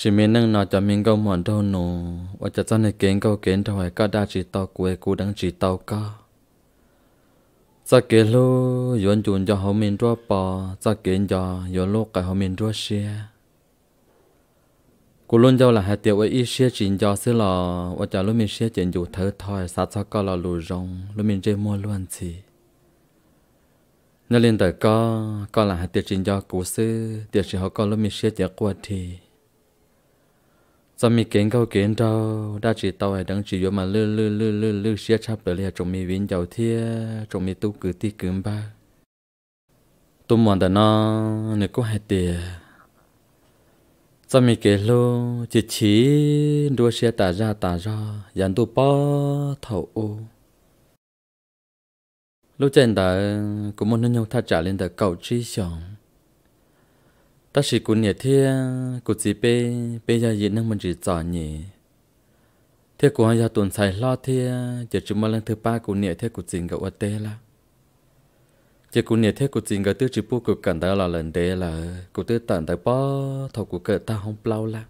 chỉ mình năng nói cho mình câu mòn đâu nổ và cho cho này kiến câu kiến thôi có đa chỉ tao quê cú đang chỉ tao có cho kiến lô yến chuồn cho họ mình rửa bò cho kiến cho yến lô cái họ mình rửa xe cú luôn cho là hai tiểu ấy ít xe chín cho xí lò và cho lúc mình xe chuyện dụ thở thôi sát cho có là lù rong lúc mình chơi mua luôn gì nên lên tới có có là hai tiểu chín cho cú sư tiểu sĩ họ có lúc mình xe chuyện qua thì sao mi kiến câu kiến đâu đa chỉ tàu hay đăng chỉ vô mà lư lư lư lư lư xia chắp tới liền trong mi viên giàu thia trong mi tu cứ ti cứ ba tu mòn đàn nó nếu có hai tiền sao mi kiến lô chỉ chỉ đua xia tả ra tả ra dàn tu bó thầu ô lúc trên đời cũng muốn nhau tha trả lên đời cầu chi xong ta chỉ cũng nhớ thế cụ chỉ bê bê giờ gì năng mình chỉ chọn nhỉ thế của giờ tuần sai lo thế giờ chúng mà lần thứ ba cụ nhớ thế cụ chỉ gặp ở tê là giờ cụ nhớ thế cụ chỉ gặp tư chỉ bu cụ cần đó là lần đấy là cụ tư tận tới bó thầu cụ cỡ ta không lâu là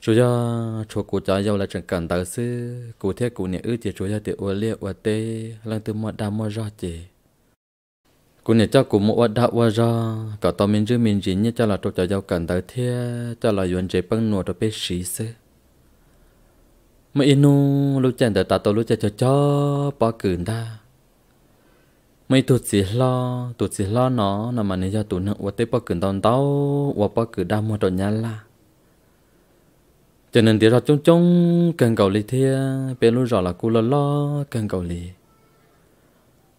chú giờ chú cụ cho giàu là chẳng cần tới sư cụ thế cụ nhớ ư chỉ chú giờ tự ô liệt ở tê lần thứ một đam một rõ chỉ cô nhà cho cũng mua đã qua ra cả tao mình chứ mình chỉ như cho là trong chợ giao cảnh tới thế cho là yuan chế băng nuột rồi biết sĩ xí mà inu lúc chân tới ta tao lúc chân cho cho bỏ cườn ta mấy tụt xí lo tụt xí lo nó nằm mà nếu cho tụi nó qua tới bỏ cườn tao tao qua bỏ cườn đam mua rồi nhà là cho nên thì ra chung chung cần cầu lý thế bên lúc rõ là cô lo lo cần cầu lý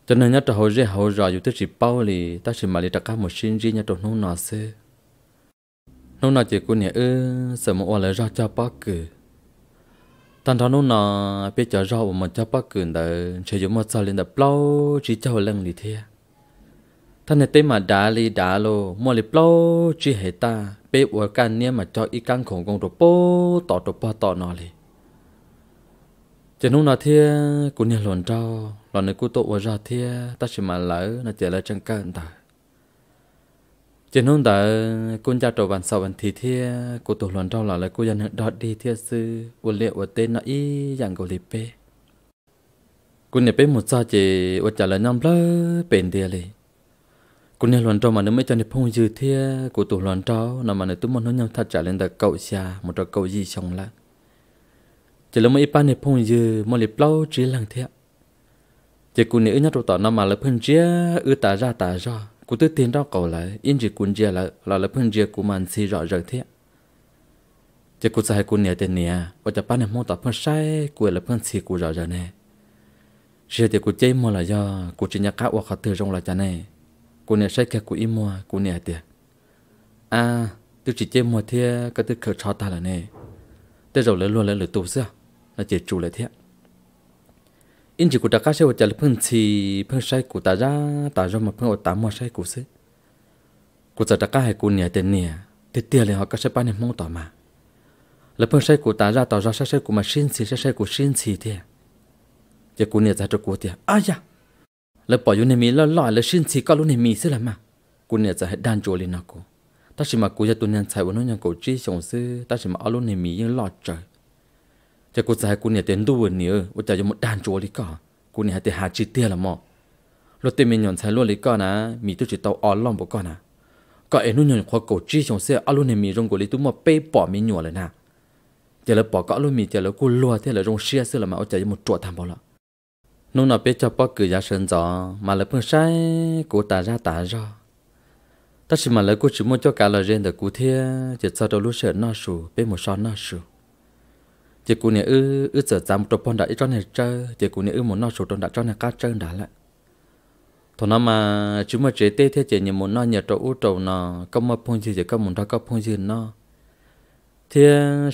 cho nên nhất là hồi giờ hồi giờ dù tức chỉ bao lì ta chỉ mà lì đặt cá một xin riêng nhất trong nô nọ xe nô nọ chỉ cô nhẹ ư sợ một oan lại ra cho bác cử tan thằng nô nọ biết cho ra một cho bác cử đỡ chỉ dùng một sao lên đập lâu chỉ cho lần lì thế thằng này tên mà đá lì đá lô mua lì lâu chỉ hệ ta biết ở căn nhà mà cho ít căn khổng công đồ bố tỏ đồ bò tỏ nọ lì chỉ nô nọ thế cô nhẹ luồn trao lần này cô tụ ra thì ta chỉ mà lỡ nó chỉ là chân cơn ta trên hôm đó cô cha trò bàn sau bàn thì thì cô tụ lần trong là lại cô dân đó đi thì sư quân liệu và tên nó y dạng cầu lịp bê cô nhập bê một sao chỉ và trả lời nhom lỡ bền đi liền cô nhập lần trong mà nếu mới cho nhập phong dư thì cô tụ lần trong là mà nếu tụi mình nó nhau thật trả lên được cậu xa một trò cậu gì xong lại chỉ là mấy ba nhập phong dư một lịp lâu chỉ lằng thiệt chỉ cô nữ nhất tỏ nó mà là phun chia ư tả ra tả ra cô tư tiền đó cầu lại yên chỉ cô chia là là là phân chia của mình xì rõ rõ thế chỉ cô sai cô nè tiền nia và chỉ bán em mua tỏ phun sai cô là phun xì cô rõ rõ nè giờ thì cô chơi mua là do cô chỉ nhắc cá hoặc từ trong là cha này cô nè sai kia cô im mua cô nè tiền à tôi chỉ chơi mua thế cái tôi khởi cho ta là nè tới rồi lấy luôn lấy lửa tù xưa là chỉ chủ lại thế in chỉ cụ ta cá xe của chả là phương chỉ phương sai ta ra ta ra mà phương ở tám mà sai cụ xứ cụ ta cá hay cụ nhà tiền nhẹ tiền tiền liền họ cá xe bán này mong tỏ mà là phương sai cụ ta ra tỏ ra sai sai cụ mà xin xì sai sai cụ xin xì thế chỉ cụ nhà ra cho cụ tiền à ya là bỏ vô này mi lo lo là xin xì có luôn này mi xí là mà cụ nhà ra hết đan chỗ lên nào cụ ta chỉ mà cụ cho tôi nhận sai của nó nhận cụ chỉ sống xứ ta chỉ mà ở luôn này mi như lo trời cho cô sai cô nhà tên đua nữa ô chả cho một đàn chúa lý cả cô nhà tên hà chi tia là mò lúc tên mình nhọn sai luôn lý cả nà mi tôi chỉ tàu ở lòng bộ con nà cả em nó nhọn khoa cổ chi trong xe alo này mi rong của lý tú mà bê bỏ mi nhọn rồi nà giờ là bỏ cả luôn mi giờ là cô lùa thế là rong xe xưa là mà ô cho một chỗ tham bao lọ nông biết cho bao cử giá sơn gió mà là phương sai cô ta ra ta ra ta chỉ mà lấy cô chỉ muốn cho cả lời riêng được cụ thế chỉ sau đó lúc sợ nó sù bên một son nó sù chỉ cú nè ư ư sợ một trộn pon đã cho nè chơi chỉ cú nè ư một nói số trộn đã cho nè cá chơi đã lại thôi nó mà chúng mà chế tê thế chỉ nhiều một nói nhiều trộn u trộn nó có một phong gì chỉ có một ra có phong gì nó thì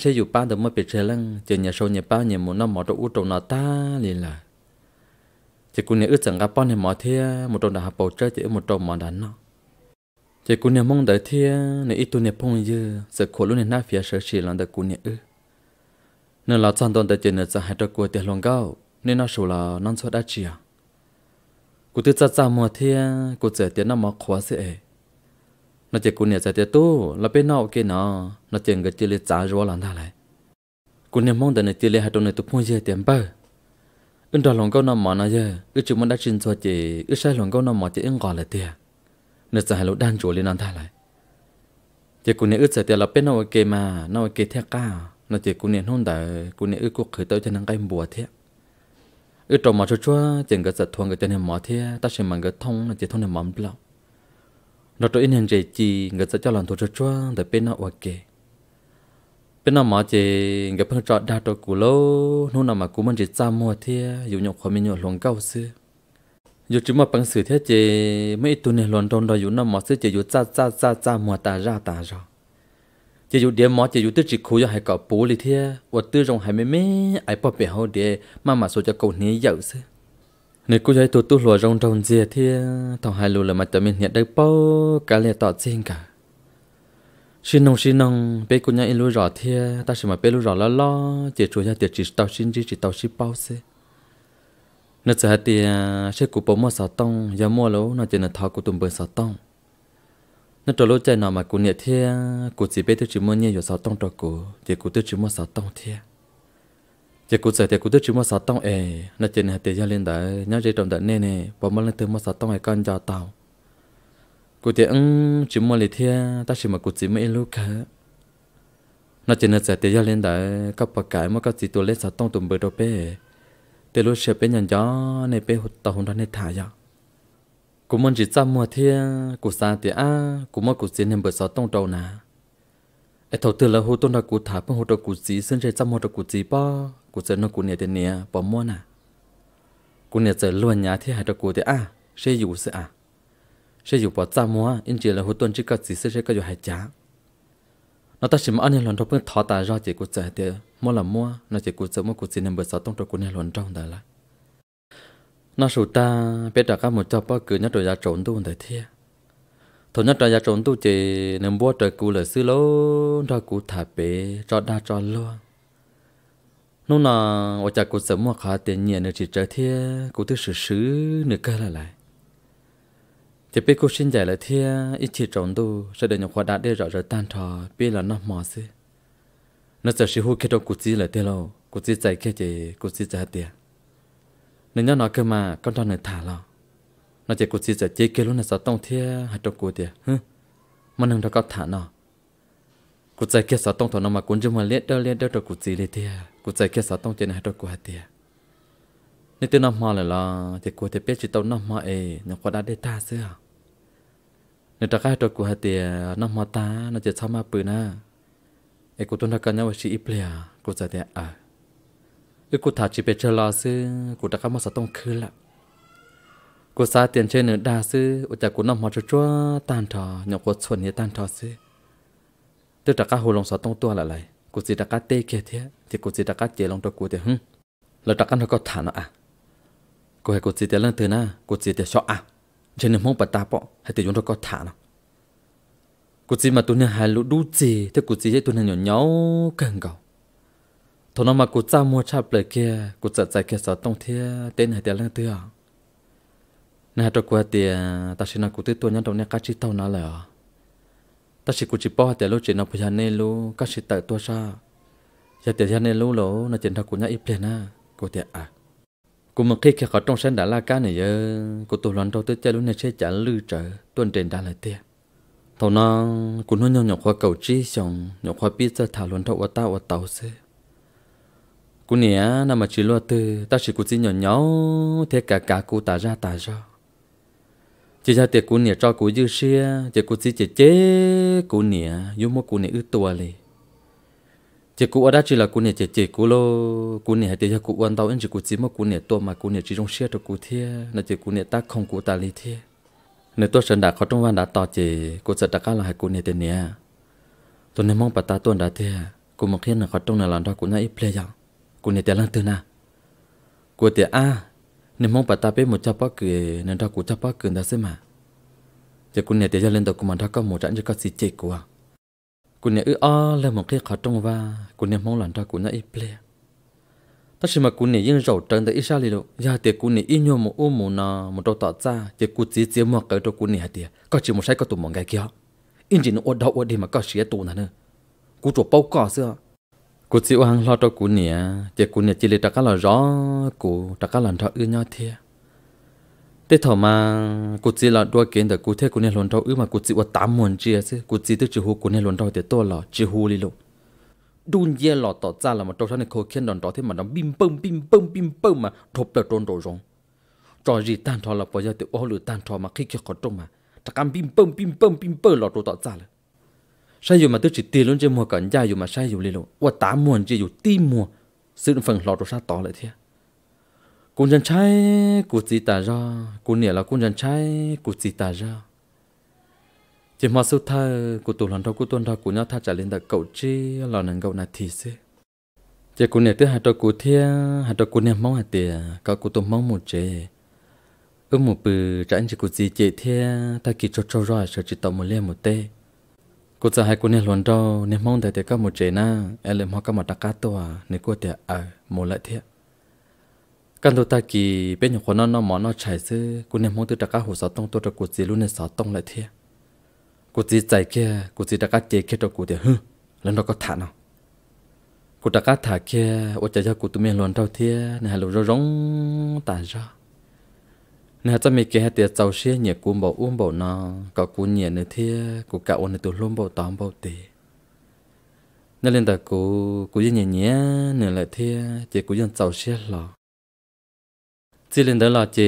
sẽ dù ba được mà bị chơi lăng chỉ nhiều số nhiều ba nhiều một nói mỏ trộn u trộn nó ta liền là chỉ cú nè ư chẳng gặp pon thì mỏ thế một trộn đã học bầu chơi chỉ một trộn mà đánh nó chỉ cú nè mong đợi thế nè ít tu nè phong gì sẽ khổ luôn nè na phía sợ chỉ là đợi cú nè ư nên là chăn đón tới chuyện là hai trâu của tiền long cao nên nó số là non số đã chia cụ tự chặt chặt mùa thiên cụ trẻ tiền nó mò khóa sẽ nó chỉ cô nhà trẻ tiền tu là bên nào kia nó nó chỉ người chỉ lấy trả rồi làm ta lại Cô nhà mong đợi này chỉ lấy hai trâu này tụt phun gì tiền bơ ưng đó lòng cao nó mò nó giờ ưng chúng mình đã xin cho chị ưng sai lòng cao nó mò chị ưng gọi là tiền Nên sẽ hai lỗ đan chuột lên làm ta lại chỉ cô nhà ưng trẻ tiền là bên nào kia mà nào kia theo cao nó chỉ cũng nên hôn đã cũng nên ước cuộc khởi tới cho năng cái bùa thế ước trồng mà cho chúa chừng cái giật thuần cái chân hình mỏ thế ta sẽ mang cái thông nó chỉ thông hình mỏm lâu nó trôi in hình gì chỉ người sẽ cho lòng thuộc cho chúa để bên nó ok bên nó mỏ chỉ người phân chọn đa trôi cũ lâu nô nào mà cũng mình chỉ ra mua thế dù nhọc khó mình nhọc lòng cao xưa dù chỉ mà bằng sự thế chỉ mấy tuần này lòng trong đó dù nó mỏ sẽ chỉ dù ra ra ra ra ta ra ta ra chỉ dụ điểm mỏ chỉ dụ tới chỉ khu cho hai cọ bố lì thế và tư trong hai mẹ mẹ ai bỏ bể hậu để mà mà số cho cậu nhé dậu sư nếu cô thấy tôi tu lùa rong rong gì thì thằng hai lù là mặt tụi mình nhận đây bao cả lẹ tọt xin cả xin nông xin nông bé cô nhảy lù rõ thì ta sẽ mà bé lù rõ lo lo chỉ chủ nhà tiệt chỉ tao xin chỉ chỉ tao xin bao sư nếu giờ thì sẽ cụ bố mua sò tông giờ mua lỗ nó chỉ là thọ cụ tụm bơ sò tông nó trò lối chơi nào mà cụ nhẹ thế cụ chỉ biết tôi chỉ muốn nhẹ rồi sáu tông trò cụ chỉ cụ tôi chỉ muốn sao tông thế chỉ cụ sợ thì cụ tôi chỉ muốn sao tông ấy nó chỉ là tiền lên đấy nhớ chơi trong đấy nè nè bỏ mất lên từ muốn sao tông ấy con giò tàu cụ thì ăn chỉ muốn lấy thế ta chỉ mà cụ chỉ mới lúc cả nó chỉ là sợ tiền lên đấy các bậc cái mà các chỉ tôi lấy sao tông tụm bự đâu bé tiền lúc sẽ bé nhận gió này bé hụt tàu hụt đó này thả gió cũng muốn chỉ cho mùa thi, cú xa thì a cú muốn cú xin nên bởi sao tông đầu nà ai thầu từ là hồ tôn là cú thả bằng hồ đầu cú gì xin chơi cho mùa đầu cú gì bao cú dân nó cú nhà tiền nè, bỏ mua nà cú nhà giờ luôn nhà thiên hai đầu cú thì a sẽ dùng sẽ à sẽ dùng bỏ cho mua in chỉ là hồ tôn chỉ có gì sẽ chơi có dùng hai giá, nó ta chỉ mà anh em lần đầu bên thọ ta ra chỉ cú chơi thì mua là mua nó chỉ cú chơi mua cú gì nên bởi sao tông đầu cú nhà lần trong đời lại nó sụt ta biết trả các một cho bao cứ nhất rồi ra trốn tu thời thiệt thôi nhất rồi ra trốn tu chỉ nên bua trời cù lời xứ lô cho cù thả bể cho đa cho luôn nôn là ở chợ cù sớm mua khá tiền nhiều nữa chỉ trở thiệt cù thứ sử sứ nữa cơ là lại chỉ biết cù xin giải là thiệt ít chỉ trốn tu sẽ được nhau khoa đã để rõ rõ tan trò biết là nó mò xí nó sẽ sử hữu cái đó cù chỉ là thiệt lâu cù chỉ giải cái gì cù chỉ giải tiền นนอข้กมาก็ตอนเนื้อถ่าลอนอกจะกกูจะเจเกลุนสต้องเทียให้ตกูเดียฮมันนึงก็ถานอกูใจเกสต้องถอนมากุญจมาเลียดเลียดตกูจีเลยเดีย กูใจเกสต้องเจนให้ตกูเดียนี่ตัวน้มาเลยล่ะจะกูจะเปียจิตน้มาเอนได้ได้ตาเสือนี่ตะกาตกูเดียน้มาตานอกจะกชมาปืนนะไอ้กูตัวนักกันยาวชีอิเปลียกูจะเดียอ่ cái cụ thả chỉ về chờ lo sư cụ đã có một số tông khứ lắm cụ xa tiền trên nữa đa sư ở nhà cụ nằm hoa cho chúa tan thọ nhỏ cụ xuân như tan thọ sư tôi là các hồ lòng sao tông tua lại lại cụ gì đã cá tê kia thế thì cụ gì đã cá chế lòng cho cụ thì hưng là đã căn nó có thả nó à cụ hay cụ gì để lên từ na cụ gì để cho à trên nửa mông bật ta bỏ hay từ chúng nó có thả nó cụ gì mà tụi này hai lũ đu gì thế cụ chỉ để tụi này nhỏ nhau cần cầu thôi nó mà cụ cha mua cha lại kia cụ chặt chạy kia sợ tông thia tên này tiền lên tươi à nè cho qua tiền ta xin là cụ tư tuần nhân đồng này cá chi tàu nó là ta chỉ cụ chỉ bỏ tiền lúc chỉ nó phải này lú, cá chi tại tua sa giờ tiền này lú lỗ nó chỉ thằng cụ nhá ít tiền à cụ tiền à cụ mà khi kia khỏi trong sân đã la cá này giờ cụ tụ loạn đầu tới chơi lúc này sẽ trả lư trở tuần trên đã lại tiền thầu nó cụ nó nhau nhau khoa cầu chi xong nhọc khoa biết ra thảo luận thầu ở ta ở tàu xe cú nè nằm mà chỉ lo từ ta chỉ cú chỉ nhỏ nhỏ thế cả cả cú ta ra ta ra chỉ ra tiệc cú nè cho cú dư xia chỉ cú chỉ chế chế cú nè yếu mô cú nè ư tua lì chỉ cú ở đó chỉ là cú nè chế chế cú lo, cú nè tiệc cú ăn tao anh chỉ cú chỉ mô cú nè tua mà cú nè chỉ trong xia cho cú thiê là chỉ cú nè ta không cú ta li thiê nếu tôi sơn đã khó trong văn đã tỏ chỉ cú sẽ đặt là hai cú nè tiền nè tôi nên mong bà ta tuần đã thiê cú mong khi nào khó trong này làm đó cú nãy play rằng กูเนี่ยแต่ลังเตือนนะกูแต่อาเนี่ยมองปัตตาเป้หมดจับปักเกนั่นเรากูจับปักเกินได้ใช่ไหมจะกูเนี่ยแต่จะเล่นตัวกูมันถ้าก็หมดจันจะก็สิเจกูอ่ะกูเนี่ยเอออ้อแล้วมองเคลียร์ขาตรงว่ากูเนี่ยมองหลังตากูน่ะอีเปลี่ยถ้าชิมากูเนี่ยยิ่งเราเตินแต่อีชาลีโลยาเตียกูเนี่ยอีโยมอู้มูนาหมดตัวต่อจ้าจะกูจีเจียมวกเกิดตัวกูเนี่ยเตียก็ชิมใช้ก็ตัวมองไงเกี้ยอินจินอดดาวอดดีมาก็เสียตัวนั่นเนอะกูจบเป้าก่อเสื้อ cô chịu hàng lo cho cụ nè chị cụ nè chỉ lấy trắc là rõ cô trắc là cho ư nhau thiệt thế thọ mà cô chỉ là đua kiến để cụ thế cụ nè luôn cho ư mà cô chỉ qua tám muôn chia chứ cô chỉ tới chỉ hú cô nè luôn cho thì to là chỉ hú đi luôn đun dê lò tỏ ra là một trong sáng này khô khiến đòn đó thế mà nó bim bông bim bông bim bông mà thộp là trôn đồ rồng. trò gì tan thọ là bây giờ tự ô lửa tan thọ mà khi kia khó trông mà chắc ăn bim bông bim bông bim bông lọ đồ tỏ ra là sai dù mà tôi chỉ tiền luôn chứ mua cẩn gia dù mà sai dù lì lộ và tám mua chỉ dù ti mua sự phần lọt đồ sát tỏ lại thế cũng chân trái của chỉ ta ra cũng nhẹ là cũng chân trái của chỉ ta ra chỉ mà sự thay của tổ lần đầu của tuần đầu của nhau thay trả lên đặt cậu chi là nàng cậu này thì sẽ chỉ cũng nhẹ thứ hai đầu của thia hai đầu của nhẹ mong hạt tiền cả của tôi mong một chế ước một bự chẳng chỉ của gì chế thia ta kỳ cho cho rồi sợ chỉ tạo một lên một tê กูจะให้กูเนี่ยหลวนดอเนี่ยมองแต่แต่ก็หมดเจน่าเอลมฮอก็มาตะกดตัวเนี่ยกูแต่เอาหมดละเทียกันตัวตากีเป็นอย่างคนนั่นน้องหมอนอชัยซื้อกูเนี่ยมองตัวตะกาหูสอตรงตัวตะกูจีรุ่เนี่ยสอตรงละเทียกูจีใจแค่กูจีตะกาเจแค่ตัวกูเดียวฮึแล้วเราก็ถานเอากูตะกาถาแค่ว่าจะยากูตัวเมียหลวนดท่เทียเนี่ยหลวนร้องตาจ้า nè cho mình kia tiệt giàu xia nhẹ cú bảo uống bảo nó có cú nhẹ nữa thế cú cả ôn tụ luôn bảo tóm bảo tì nên lên đời cú cú nhẹ nhẹ nữa lại thế chỉ cú dân giàu xia lọ chỉ lên tới là chỉ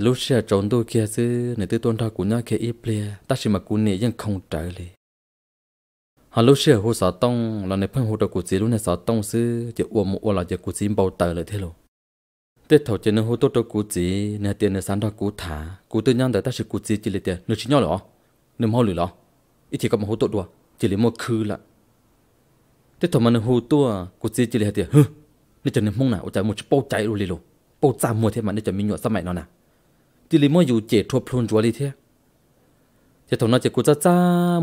lúc xia trốn đôi kia chứ nửa tư tôn thao của nhau kia ít lẹ ta chỉ mà cú nhẹ vẫn không trở lại họ lúc xia hồ sở tông là nè phân hồ đầu cú chỉ lúc nè sở tông chứ chỉ uốn một uốn là chỉ cú chỉ bầu tờ lại thế luôn tết thầu chỉ nên hỗ tốt cho cú chỉ nên tiền nên sáng ra cú thả cú tự nhiên đời ta sẽ cú chỉ chỉ lấy tiền nửa chỉ nhau lọ nửa mau lử lọ ít thì có một hỗ tốt đùa chỉ lấy một khứ là tết thầu mà nên hỗ tốt cú chỉ chỉ lấy tiền hừ nên chỉ nên mong nào trả một chút bao chạy rồi luôn, bao trả mua thế mà nên chỉ mình nhọt sao mày nó nè chỉ lấy mua dù chế thua phun chúa đi thế thế thầu nó chỉ cú cha cha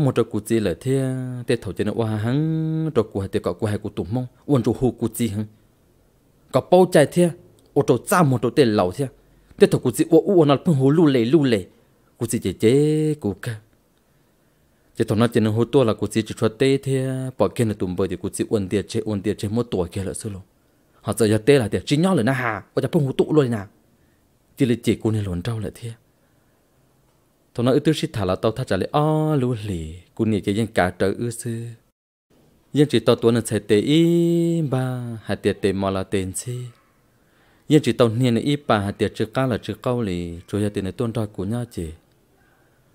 một trò cú chỉ lấy thế tết thầu chỉ nên hoa hăng trò cú hay tết cọ cú hay cú tụm mong uốn trò hù cú chỉ hăng có bao chạy thế ô tô cha một tổ tiền lẩu thế thế thằng cụ chỉ ô ô nó phun hồ lu lệ lu lệ cụ chỉ chế chế cụ cả chế thằng nó chế nó hồ to là cụ chỉ chỉ cho tê thế bỏ kia nó tụm bơi thì cụ chỉ ôn tiền chế ôn tiền chế một tuổi kia là số luôn họ giờ giờ tê là tiền chỉ nhau rồi na hà ở nhà phun hồ tụ luôn nè chỉ là chỉ cụ này lồn trâu là thế thằng nó ư tư sĩ thả là tao thắt trả lại ó lu lì cụ này cái dân cả trời ư sư dân chỉ tao tuấn là sẽ tê im ba hai tiền tê mò là tiền chi yên chỉ tàu niên ít bà tiệt chữ cao là chữ câu lì rồi giờ tiền tuôn đòi của nhau chỉ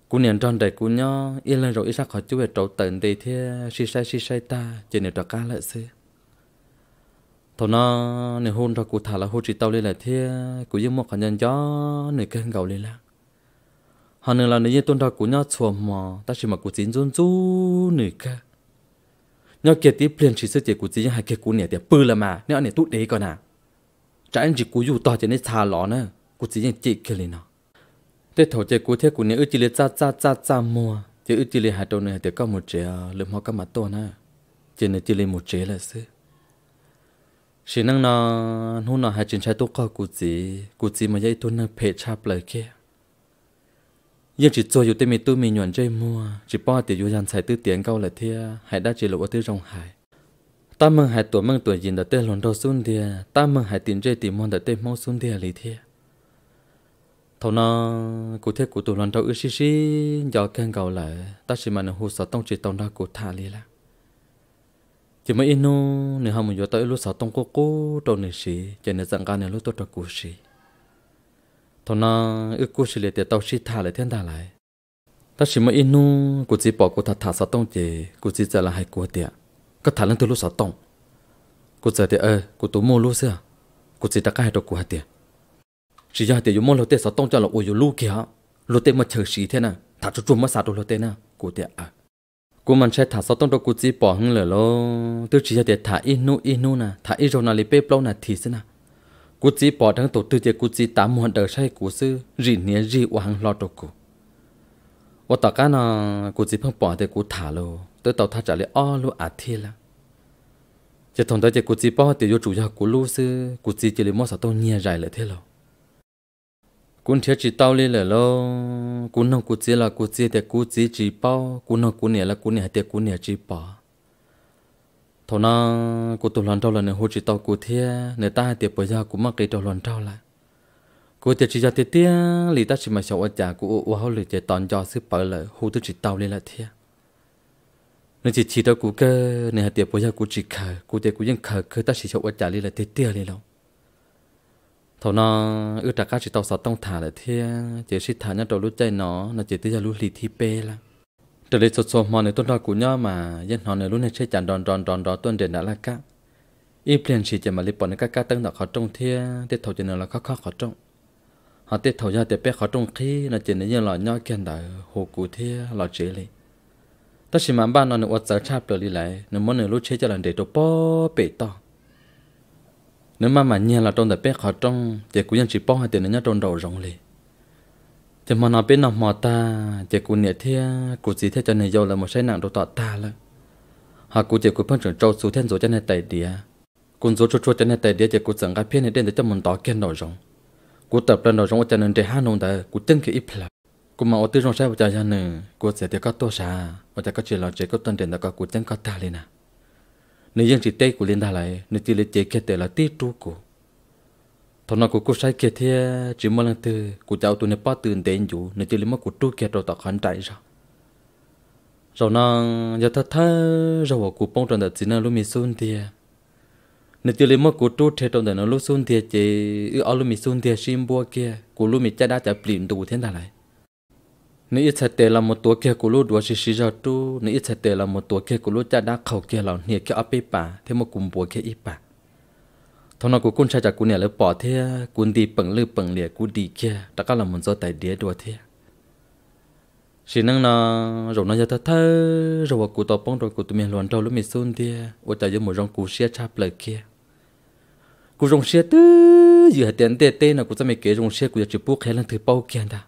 cú niên tròn đầy của nhau yên lên rồi ít ra khỏi chú về trâu tận đi thế xì sai xì sai ta chỉ niệm trò cá lại xí thầu nó niệm hôn rồi của thả là hôn chỉ tàu lên là thế của yên một khả nhân gió niệm cơn gầu lên là họ nữa là nếu như tuôn của cú nhau chuồng mò ta chỉ mặc của chính run rú niệm cả nhau kia tiếp liền chỉ sự chỉ của chính hai kia cú niệm tiệt bự là mà nếu anh niệm tút đấy còn à trái anh chỉ cú dù to chỉ nên thà lỏ nè chỉ nhận chị kia liền nó thế thầu chơi cú thế cú nếu chỉ lên cha cha cha cha mua chỉ ư chỉ hai đầu này thì có một trẻ lượm hoa cái mặt to nè chỉ nên chỉ lên một trẻ là xứ chỉ năng nó hôm nào hai chuyện trai tốt coi cú chỉ cú chỉ mà dạy tôi nè phê chạp lời kia nhưng chỉ cho dù tên mình tôi mình nhuận chơi mua chỉ bỏ tiền dù dàn xài tư tiền câu là thia hãy đã chỉ lộ ở tư trong ta mừng hai tuổi mừng tuổi nhìn đã tên lòn đầu xuân đi, ta mừng hai tiền chơi tìm mòn đã tên mau xuân đi lý thế thầu nó cụ thế cụ tụ lòn đầu ư xí xí giờ khen cầu lại ta chỉ mà nó hồ sợ tông chỉ tông ra cụ thả lý là chỉ mới inu nửa hôm mình vừa tới lúc sợ tông cố cố, đầu nửa xí chỉ nửa dạng gan nửa lúc tôi trò cố xí thầu nó ư cố xí liệt tao xí thả lại thiên thả lại ta chỉ mới inu cụ chỉ bỏ cụ thả thả sợ tông chỉ cụ chỉ trả lại hai cố tiệt ก็ถาลันตัวลูกสาวตองกูจะเดอเออกูตัวโมลูเสียกูจะตะกายตัวกูหาเดียชียาเดียอยู่โมเราเตสาวตองจะเราโออยู่ลูกเขียลูเตมาเฉยชีเท่น่ะถ้าจะจุ่มมาสาตัวเราเตน่ะกูเดียอ่ะกูมันใช้ถ้าสาวตองตัวกูจีปอหงเลยล้อตัวชียาเดียถ้าอีนู่อีนู่น่ะถ้าอีโรนาลิเป้เปล่าน่ะทีสิน่ะกูจีปอทั้งตัวตัวเจกูจีตามมวนเดอใช่กูซื้อรีเนียรีวังรอตัวกูว่าต่อการน่ะกูจีเพิ่งปอแต่กูถ่าเลย tôi tàu thắt trả lời o lu à thi là chỉ thằng đó chỉ cú chỉ bao thì vô chủ nhà cú lu sư cú chỉ chỉ lấy mua sao tao nhia dài lại thế rồi cún thiết chỉ tao lên là lo cún nông cú chỉ là cú chỉ thì cú chỉ chỉ bao cún nông cú nhẹ là cú nhẹ thì cú nhẹ chỉ bao thằng na cú tụi lần tao là nè hồ chỉ tao cú thiê nè ta thì bây giờ cú mắc cái tao lần tao lại cú thì chỉ ra thì tiếc lì ta chỉ mà sợ ở nhà cú ô ô hao lì chỉ toàn cho sư bảo là hồ tụi chỉ tao lên là thiê nên chỉ chỉ đó cũng cơ nên hạt tiền bây giờ cũng chỉ khờ cũng tiền cũng vẫn khờ cứ ta chỉ cho ở trả đi là tiền tiền đi đâu thầu nó ước trả cá chỉ tàu sáu tông thả là thế chỉ xịt thả nhau đầu lũ chơi nó nó chỉ tới giờ lũ lì thi là trở lại sốt mòn này tuần đó cũng nhớ mà dân họ này lũ này chơi chán đòn đòn đòn đòn tuần đến đã là cá ít liền chỉ chỉ mà lấy bọn này cá tăng nó khó trông thế thế thầu chỉ là khó khó khó trông họ thế thầu ra thế pe khó trông khi chỉ nó như là nhau kia đã hồ cụ thế là chế liền ta chỉ mà ba nó nữa vặt chả rồi đi lại nó muốn nó lúc chơi cho lần để cho bỏ bể to nếu mà mà nhà là trong tập bé họ trong chỉ cũng chỉ bỏ hai tiền nó nhá trong đầu rộng liền chỉ mà nó biết nó mò ta chỉ cũng nhẹ thế cũng gì thế cho nên dâu là một sai nặng đồ tọt ta là họ cũng chỉ cũng phân trưởng trâu số thiên rồi cho nên tài địa cũng số chua chua cho nên tài địa chỉ cũng chẳng cái phiền này đến để cho mình tỏ kiến đầu rồng, cú tập lên đầu ở cho nên để hai nông đời cú chân cái ít là cú mà ở tư rộng sai vào cho nên cú sẽ được có tốt sao và ta có chuyện là chế có tuần tiền là có của chân có ta lên à nếu dân chỉ tây của liên đà lại nếu chỉ lấy chế kia tệ là tí tru của thằng nào của sai kia thì chỉ mong là từ của cháu tụi nó bắt từ đến chủ nếu chỉ lấy mất cụ tru kia rồi ta khăn trải ra rồi nàng giờ ta thơ rồi vào cụ bông tròn đất chỉ là lúc mi xuân thì nếu chỉ lấy mất cụ tru thế tròn đất nó lúc xuân thì chỉ ở lúc mi xuân thì sim bua kia cụ lúc mi cha đã trả tiền đủ thế nào lại nếu ít thế là một tuổi kia của lúc đua xí xí giờ tu nếu ít thế là một tuổi kia của lúc cha đã khẩu kia là nhiều kia áp bà thế một cùng bùa kia ít bà thằng nó của con trai cha của nhà bỏ thế cuốn đi bằng lư bằng lìa của đi kia đã có là một do tài đĩa đua thế xí năng nó rồi nó giờ thơ thơ rồi của tao bông rồi của tụi mình luận đâu lúc mình xôn đi ôi cha giờ một rong cú xia chắp lời kia cú rong xia tứ giờ tiền tê tê nào của tao mình kể rong xia của giờ chụp bút hay là thứ bao kia đó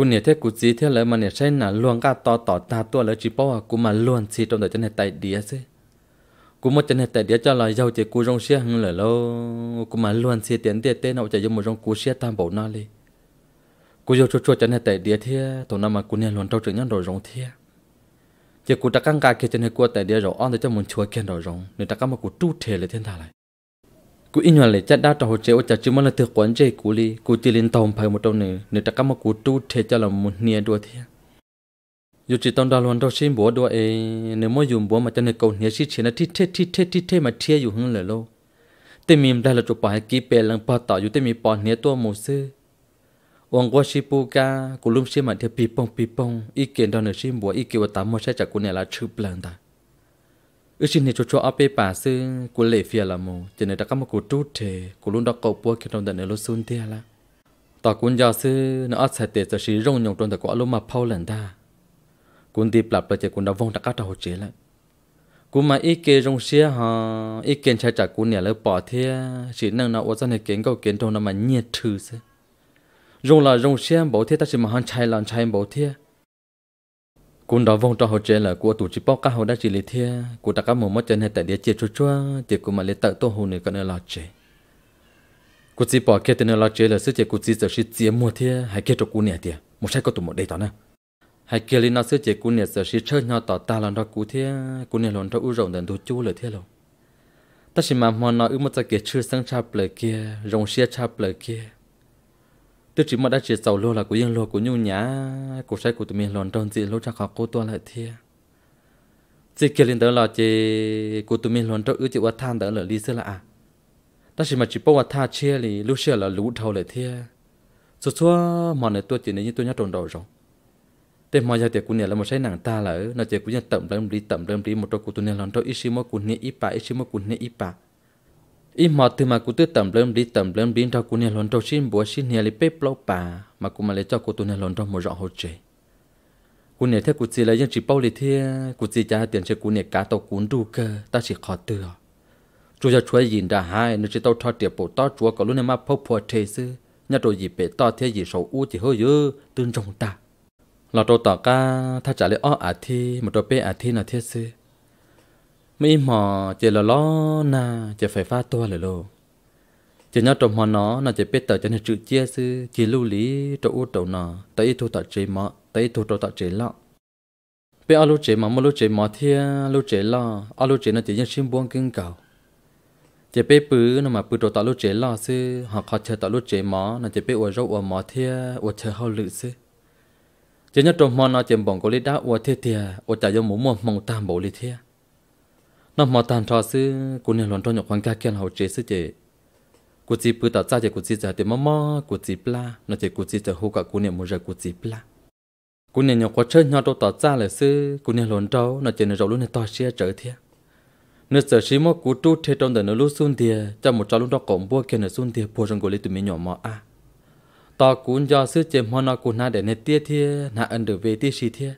กูเนี่ยเทกูจีเท่าเลยมันเนี่ยใช่น่ะลวงก้าต่อต่อตาตัวเลยจีป้อกูมาลวนซีตรงเดี๋ยวจะในไตเดียซิกูมาจะในไตเดียจะลอยเย้าเจกูจงเชี่ยหึงเลยโลกูมาลวนซีเตียนเตี้ยเต้นเอาใจยมจงกูเชี่ยตามบ่น่าเลยกูโยชัวจะในไตเดียเท่ตรงนั้นมากูเนี่ยลวนเต้าจึงยันโดยรงเท่เจกูตะกังกาเกจในกูไตเดียเราอ้อนเดี๋ยวจะมุนชัวเกนโดยรงเนี่ยตะกังมากูตู้เทเลยเท่าไหร่กูอินวันเลยจัดดาต่อหัวใจว่าจะจุมันละเถือกวนใจกูลีกูตีลินตอมเพยหมดตัวหนึ่งเนื้อตะกำมากูตู้เทจะลำมุนเนียด้วยเทียอยู่จิตตอนดาลวันเรวชิมบัวด้วยเอเนื้อมอยุ่มบัวมาจะเนื้อเกาเนียชิเชนที่เทที่เทที่เทมาเทียอยู่หึงเลยโลเตมีมได้ละจุปายกีเปลังปอต่ออยู่เตมีปอนเนียตัวมูซื้อวงกวชิปูกากูลุ่มเชี่ยมันเทปีปองปีปองอีเกนดอนเนื้อชิมบัวอีเกวตามมอใช้จากกูเนี่ยละชื่อเปลืงตา ước xin thì cho cho ape bà sư của lệ phía là mù cho nên đã có một cuộc trút thề của luôn đó cậu bua khi trong tận nơi xuân tia là tỏ cuốn giáo sư nó ở sẽ để cho sĩ rong nhộng trong tờ quả luôn mà phao lần ta Quân đi lập bây giờ quân đã vong đã cắt đầu chế lại Quân mà ý kiến rong xe họ ý kiến trái trả quân nhà lỡ bỏ thế chỉ năng nào ở trong này kiến cầu kiến trong nó mà nhiệt trừ sư rong là dùng xe bảo thế ta chỉ mà hắn trái làm trái bảo thế cũng đó vong cho hồ chơi là của tụ chỉ bao cá hồ đã chỉ lấy thia của ta cá mồm mất chân hay tại địa chỉ chua chua chỉ của mà lấy tạo tổ hồ này còn ở lọt chơi của chỉ bỏ kia tên ở lọt chơi là sức chỉ của chỉ giờ sẽ chia mua thia hay kia cho của nè thia một sai có tụ một đây tao nè hay kia lên nó sức chỉ của nè giờ sẽ chơi nhau tỏ ta là nó của thia của nè lần đó u rộng đến đồ chú lời thia rồi ta chỉ mà mòn nó ư một cái kia chưa sang chạp lời kia rồng xia chạp lời kia tôi chỉ mà đã chỉ sầu lô là của yên lô của nhung nhã của sai của tụi mình lòn tròn gì lô chắc khó cô tôi lại thia chỉ kia lên tới là chỉ của tụi mình lòn tròn ư chỉ qua than tới là lý sư là à ta chỉ mà chỉ bao qua tha chia thì lúc xưa là lũ thầu lại thia số số mà này tôi chỉ nên như tôi nhớ tròn đầu rồi thế mà giờ thì cũng là một sai nàng ta là nó chỉ cũng nhận tẩm đơn đi tẩm đơn đi một trò của tụi mình lòn tròn ít xíu mà cũng nhẹ ít bà ít xíu mà cũng nhẹ ít bà ít từ mà cụ tự tầm lên đi tầm lên đi cho cụ nhà lon trong xin bùa xin nhà li bếp lâu mà cụ mà lấy cho cụ tu nhà lon trong một rõ hồ chế cụ nhà thế cụ chỉ những chỉ bao li thế cụ chỉ trả tiền cho cụ nhà cá tàu cuốn đu ta chỉ khó tựa chú cho chúa nhìn ra hai nó chỉ tàu cho tiệp bộ to chúa có lúc này mà phô phô thế sư nhà đồ gì bể to thế gì sầu u chỉ hơi dữ tương trong ta là đồ tỏ ca tha trả lấy ó à thi một đồ bể à thi là thế sư mấy mò chỉ là lo na chỉ phải pha tua rồi lô chỉ nhau trồng hoa nó nó chỉ biết tờ cho nên chữ chia sư chỉ lưu lý trậu u trậu nó tới thu tọt chế mọ tới thu trậu tọt chế lọ bé alo lúc chế mọ mà lúc chế mọ thia lúc chế lọ ở chế nó chỉ nhân sim buông kinh cầu chỉ bé bứ nó mà bứ trậu tọt lúc chế lọ sư họ khó chờ tọt lúc chế mọ nó chỉ bé uo rau uo mọ thia uo chờ hao lự sư chỉ nhau trồng hoa nó chỉ bỏng có lý đá uo thia thia uo chả giống mũ mồm mong tam bộ lý thia nó mà tàn trò sư cô nên luận trong nhọc quan ca kiên hậu chế sư chế cô chỉ bự tạo ra chế cô chỉ trả tiền mắm mắm cô chỉ pla nó chế cô chỉ trả hô cả cô nên một giờ cô chỉ pla cô nên nhọc quá chơi nhau đâu tạo ra là sư cô nên luận trâu nó chế nó rầu luôn này to xe trở thiệt nó sợ xí mò cú trút thế trong đời nó lúc xuân thiệt cho một cháu lúc đó cổng bua kia nó xuân thiệt bua trong cô lấy tụi mình nhỏ mò à ta cún do sư chế mò nó cún na để nét tiết thiệt na ân được về tiết xí thiệt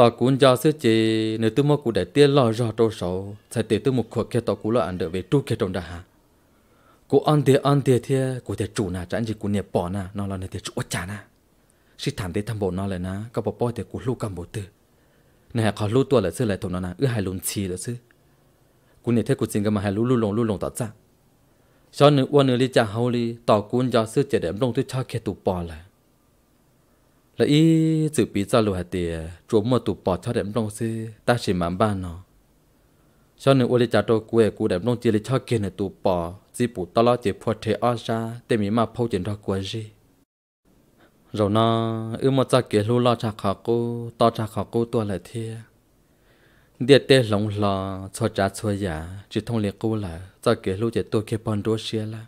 tao cũng do sư chị nếu tôi mua cụ để tiền lo rõ trâu sầu sẽ tiền tôi một khối kia tao cũng lo ăn được về tru kia trong đã cụ ăn tiền ăn tiền thì cụ thể chủ nào chẳng gì cụ niệm bỏ nà nó là nơi tiền chủ ớt chả nà sĩ thảm thế tham bộ nó lại nà có bỏ bỏ thì cụ lu cầm bộ tư này họ lu tua là sư lại thùng nà na ư hai lùn chì là sư cụ niệm thế cụ xin cái mà hai lu lu lồng lu lồng tao ra cho nên uôn nữa đi chả hậu đi tao cũng do sư chị để ông đông tôi cho kia tụ bỏ lại là ý dự bị ra lùa thì chúng mà tụ bỏ cho đẹp nông sư ta chỉ mắm ban nó cho nên uli cha tôi quê cụ đẹp nông chỉ lấy cho kia này tụ bỏ chỉ bù tao lo chỉ phật thế ở ra để mình mà phô chuyện đó quê gì rồi nó ư mà cha kia lu lo cha khó cô to cha khó cô tua lại thế địa tê lòng lò cho cha cho giả chỉ thông liệt cô là cha kia lu chỉ tôi kia bọn đồ xia là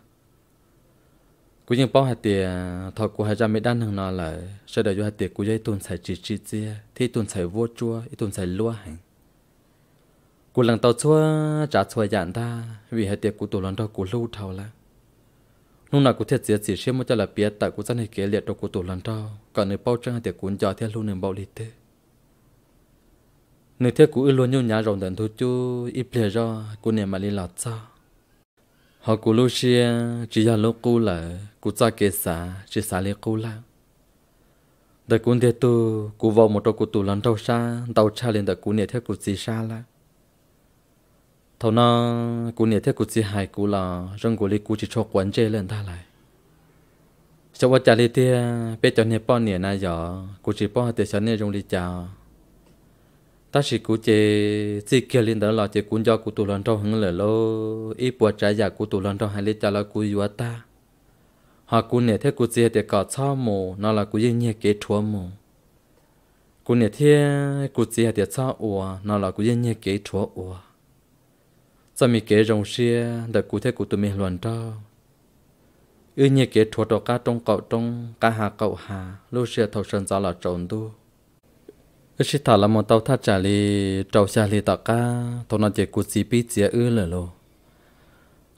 cú nhưng bao hạt tiền thọ của hai trăm mấy đan hàng nọ là sẽ đợi cho hạt tiền cú dây tuần xài chỉ chỉ chia thì tuần xài vua chua ít tuần xài lúa hành cú lần tàu chua trả chua dạn ta vì hạt tiền cú tụ lần đó cú lâu thầu là lúc nào cú thiệt diệt chỉ xem một cho là biết tại cú dân hệ kế liệt đó cú tụ lần đó còn người bao trang hạt tiền cú cho theo luôn nền bao lít thế nơi thiệt cú luôn nhau nhá rộng tận thu chú ít lệ do cú niệm mà liên lọt sao họ cú lúc xia chỉ là lúc cú là cú cha kế xa chỉ xã lý cú là đợt cú thế tu cú vào một đầu cú tu lần đầu xa đầu xa lên đợt cú nè theo cú gì xa là thầu nó cú nè theo cú gì hại cú là rong cú lý cú chỉ cho quấn chơi lên ta lại sau đó trả lý tia bây giờ nè bao nè na giờ cú chỉ bao thì sau nè rong lý chào ta chỉ cú chế chỉ kia lên đó là chế cuốn cho cú tụ lần trong hứng lửa lô ít bùa trái giả cú tụ lần trong hai lít cho là cú yếu ta họ cú nè thế cú chế để cọ cho mù nó là cú yên nhẹ kế chúa mù cú nè thế cú chế để cho ủa nó là cú yên nhẹ kế chúa ủa cho mi kế rồng xia để cú thế cú tụ mi luận cho ư nhẹ kế chúa đó cả trong cậu trong cả hà cậu hà lúc xia thầu sơn gió là trộn đu ít chỉ thả là một tàu thắt trả li trâu xa li tạc cá tàu nó chỉ cút xì bít xì ư lờ lô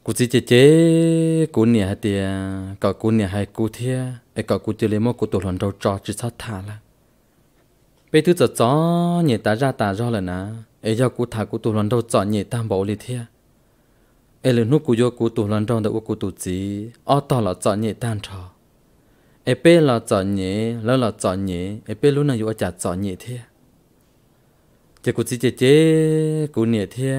cút xì chế chế cút nè hay tiề cả cút nè hay cút thia ai cả cút chơi li mò cút tổ lần trâu trò chỉ sát thả là bây thứ giờ chó nhẹ ta ra ta ra là nà ấy do cú thà cú tổ lần trâu chó nhẹ ta bảo li thia ai lần nút cút vô cú tổ lần trâu đã cút tổ chỉ ở tao là chó nhẹ tan trò เอเป้เราจอดเนีแล้วเราจอดเนีเอเป้รู้นะอยู่อาจารย์จอดเนีเทียเจ้ากูจีเจเจกูเนีเทีย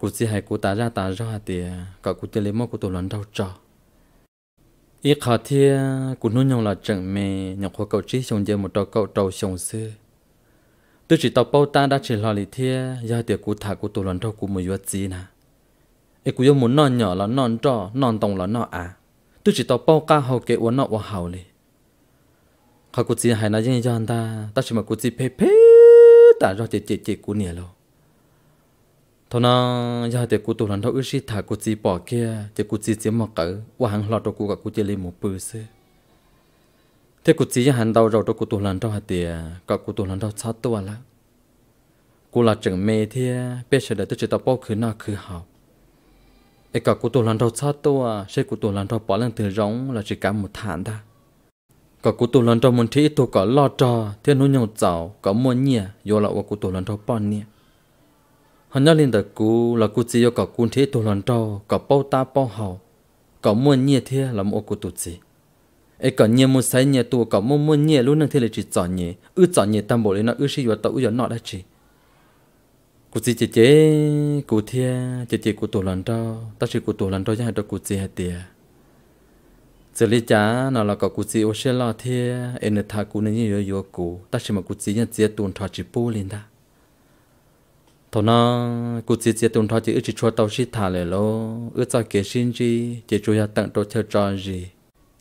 กูจีให้กูตาจ้าตาจ้าเตียก็กูจะเลี้ยงกูตัวหลอนเท่าจออีขอเทียกูนุ่นยองเราจังเมยองขวเกาจีชงเจมุดเกาเตาชงซื้อตัวจีตอเป้าตาได้จีหลอลิเทียยาเตียกูถากูตัวหลอนเท่ากูมือยัวจีนะเอกูยังมุนนอนหย่อแล้วนอนจ่อนอนตรงแล้วนอนอ่ะตัวจีตอเป้ากล้าเฮาเกอวนนอว่าเฮาเลยเขากูจีหายนะยังยันตาตาชิมากูจีเพ่เพ่ตาเราเจเจเจกูเนี่ยแล้วทนั้นยาเด็กกูตัวนั้นเท่าอื้อชิถากูจีปอกแก่เจกูจีเจียมมาเก๋ว่าหังหลอดตัวกูกับกูเจลีหมูปื้อซื้อเทกูจีหันเตาเราตัวกูตัวนั้นเท่าหัดเดียกับกูตัวนั้นเท่าชัดตัวละกูละจึงเมเทียเปเฉดตัวเจตาป้อคือหน้าคือหาวไอ้กับกูตัวนั้นเท่าชัดตัวใช่กูตัวนั้นเท่าปอเรื่องถือร้องเราจะกำหมดฐานได้ cả cụ tổ lần trong mình thì tổ cả lo trò thiên nô nhau chảo cả mua nhia do là của cụ tổ lần trong bọn nhia hắn nhớ lên tới cụ là cụ chỉ cả cụ thì tổ lần trong cả bao ta bao hậu cả mua nhia thế là một cụ tổ chỉ ấy cả nhia muốn say nhia tù cả mua mua nhia luôn năng thế là chỉ chọn nhia ư chọn nhia tam bộ lên nó ư sĩ vừa tao ư vừa nọ đã chỉ cụ chỉ chỉ chế cụ thia chỉ chỉ cụ tổ lần trong ta chỉ cụ tổ lần trong chứ hai đó cụ chỉ hai tiền xử lý trả nó là có cụt chỉ ô xe lo thì em thay cụ nên như yo cụ ta chỉ mà cụt chỉ nhận chết tuần thọ chỉ bù liền ta thọ nó cụ chỉ chết tuần thọ chỉ ước chỉ cho tàu xí thả lại lo ước cho kế sinh gì chỉ cho nhà tặng đồ chơi trò gì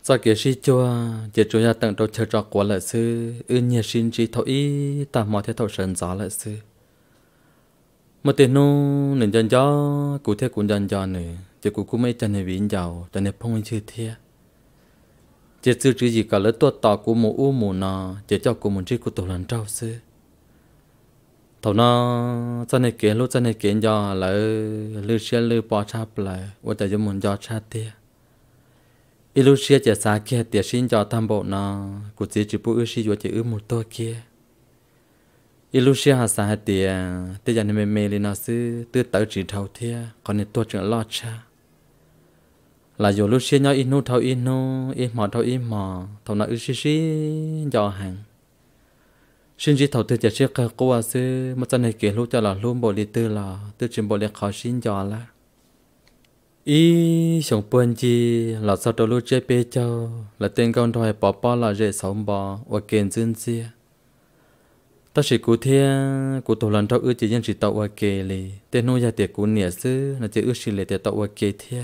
cho kế sinh cho chỉ cho nhà tặng đồ chơi trò của lại sư ước nhà sinh gì thọ ý ta mò theo thấu sơn gió lại sư một tiền nô nên dân gió cụ thế cũng dân gió nữa chỉ cụ cũng mấy chân này vĩnh giàu chân này phong chưa thiệt chỉ sư chỉ gì cả lỡ tuột tỏ của mù u mù nọ chỉ cho của mù chỉ của tổ lần trâu sư thầu nó cho nên kiến lúc cho nên kiến do lỡ lư xe lư bỏ cha lại và tại chúng muốn do cha tia ít lúc xe chỉ xa kia tiệt xin cho tham bộ nó của chỉ chỉ bù ư sĩ và chỉ ư một tổ kia ít lúc xe hà xa tiệt tiệt giờ nên mê mê lên nó sư tư tới chỉ thầu tia còn nên tổ trưởng lo cha là dù lúc xưa nhau inu thâu inu in mò thâu in mò thâu nói xí xí do hàng xin chỉ thâu từ chỉ xí cái cô sư mà chân này kể lúc cho là luôn bộ lý tư là tư chuyện bộ lý khó xin do là ý sống buồn chi là sao đầu lúc chơi bê châu là tên con thoại bỏ bỏ là dễ sống bỏ và kiện dân xia ta chỉ cú thiên cú tổ lần thâu ư chỉ dân chỉ tàu và kề lì tên nuôi gia tiệc cú nỉa sư là chỉ ư chỉ lệ tiệc tàu và kề thiên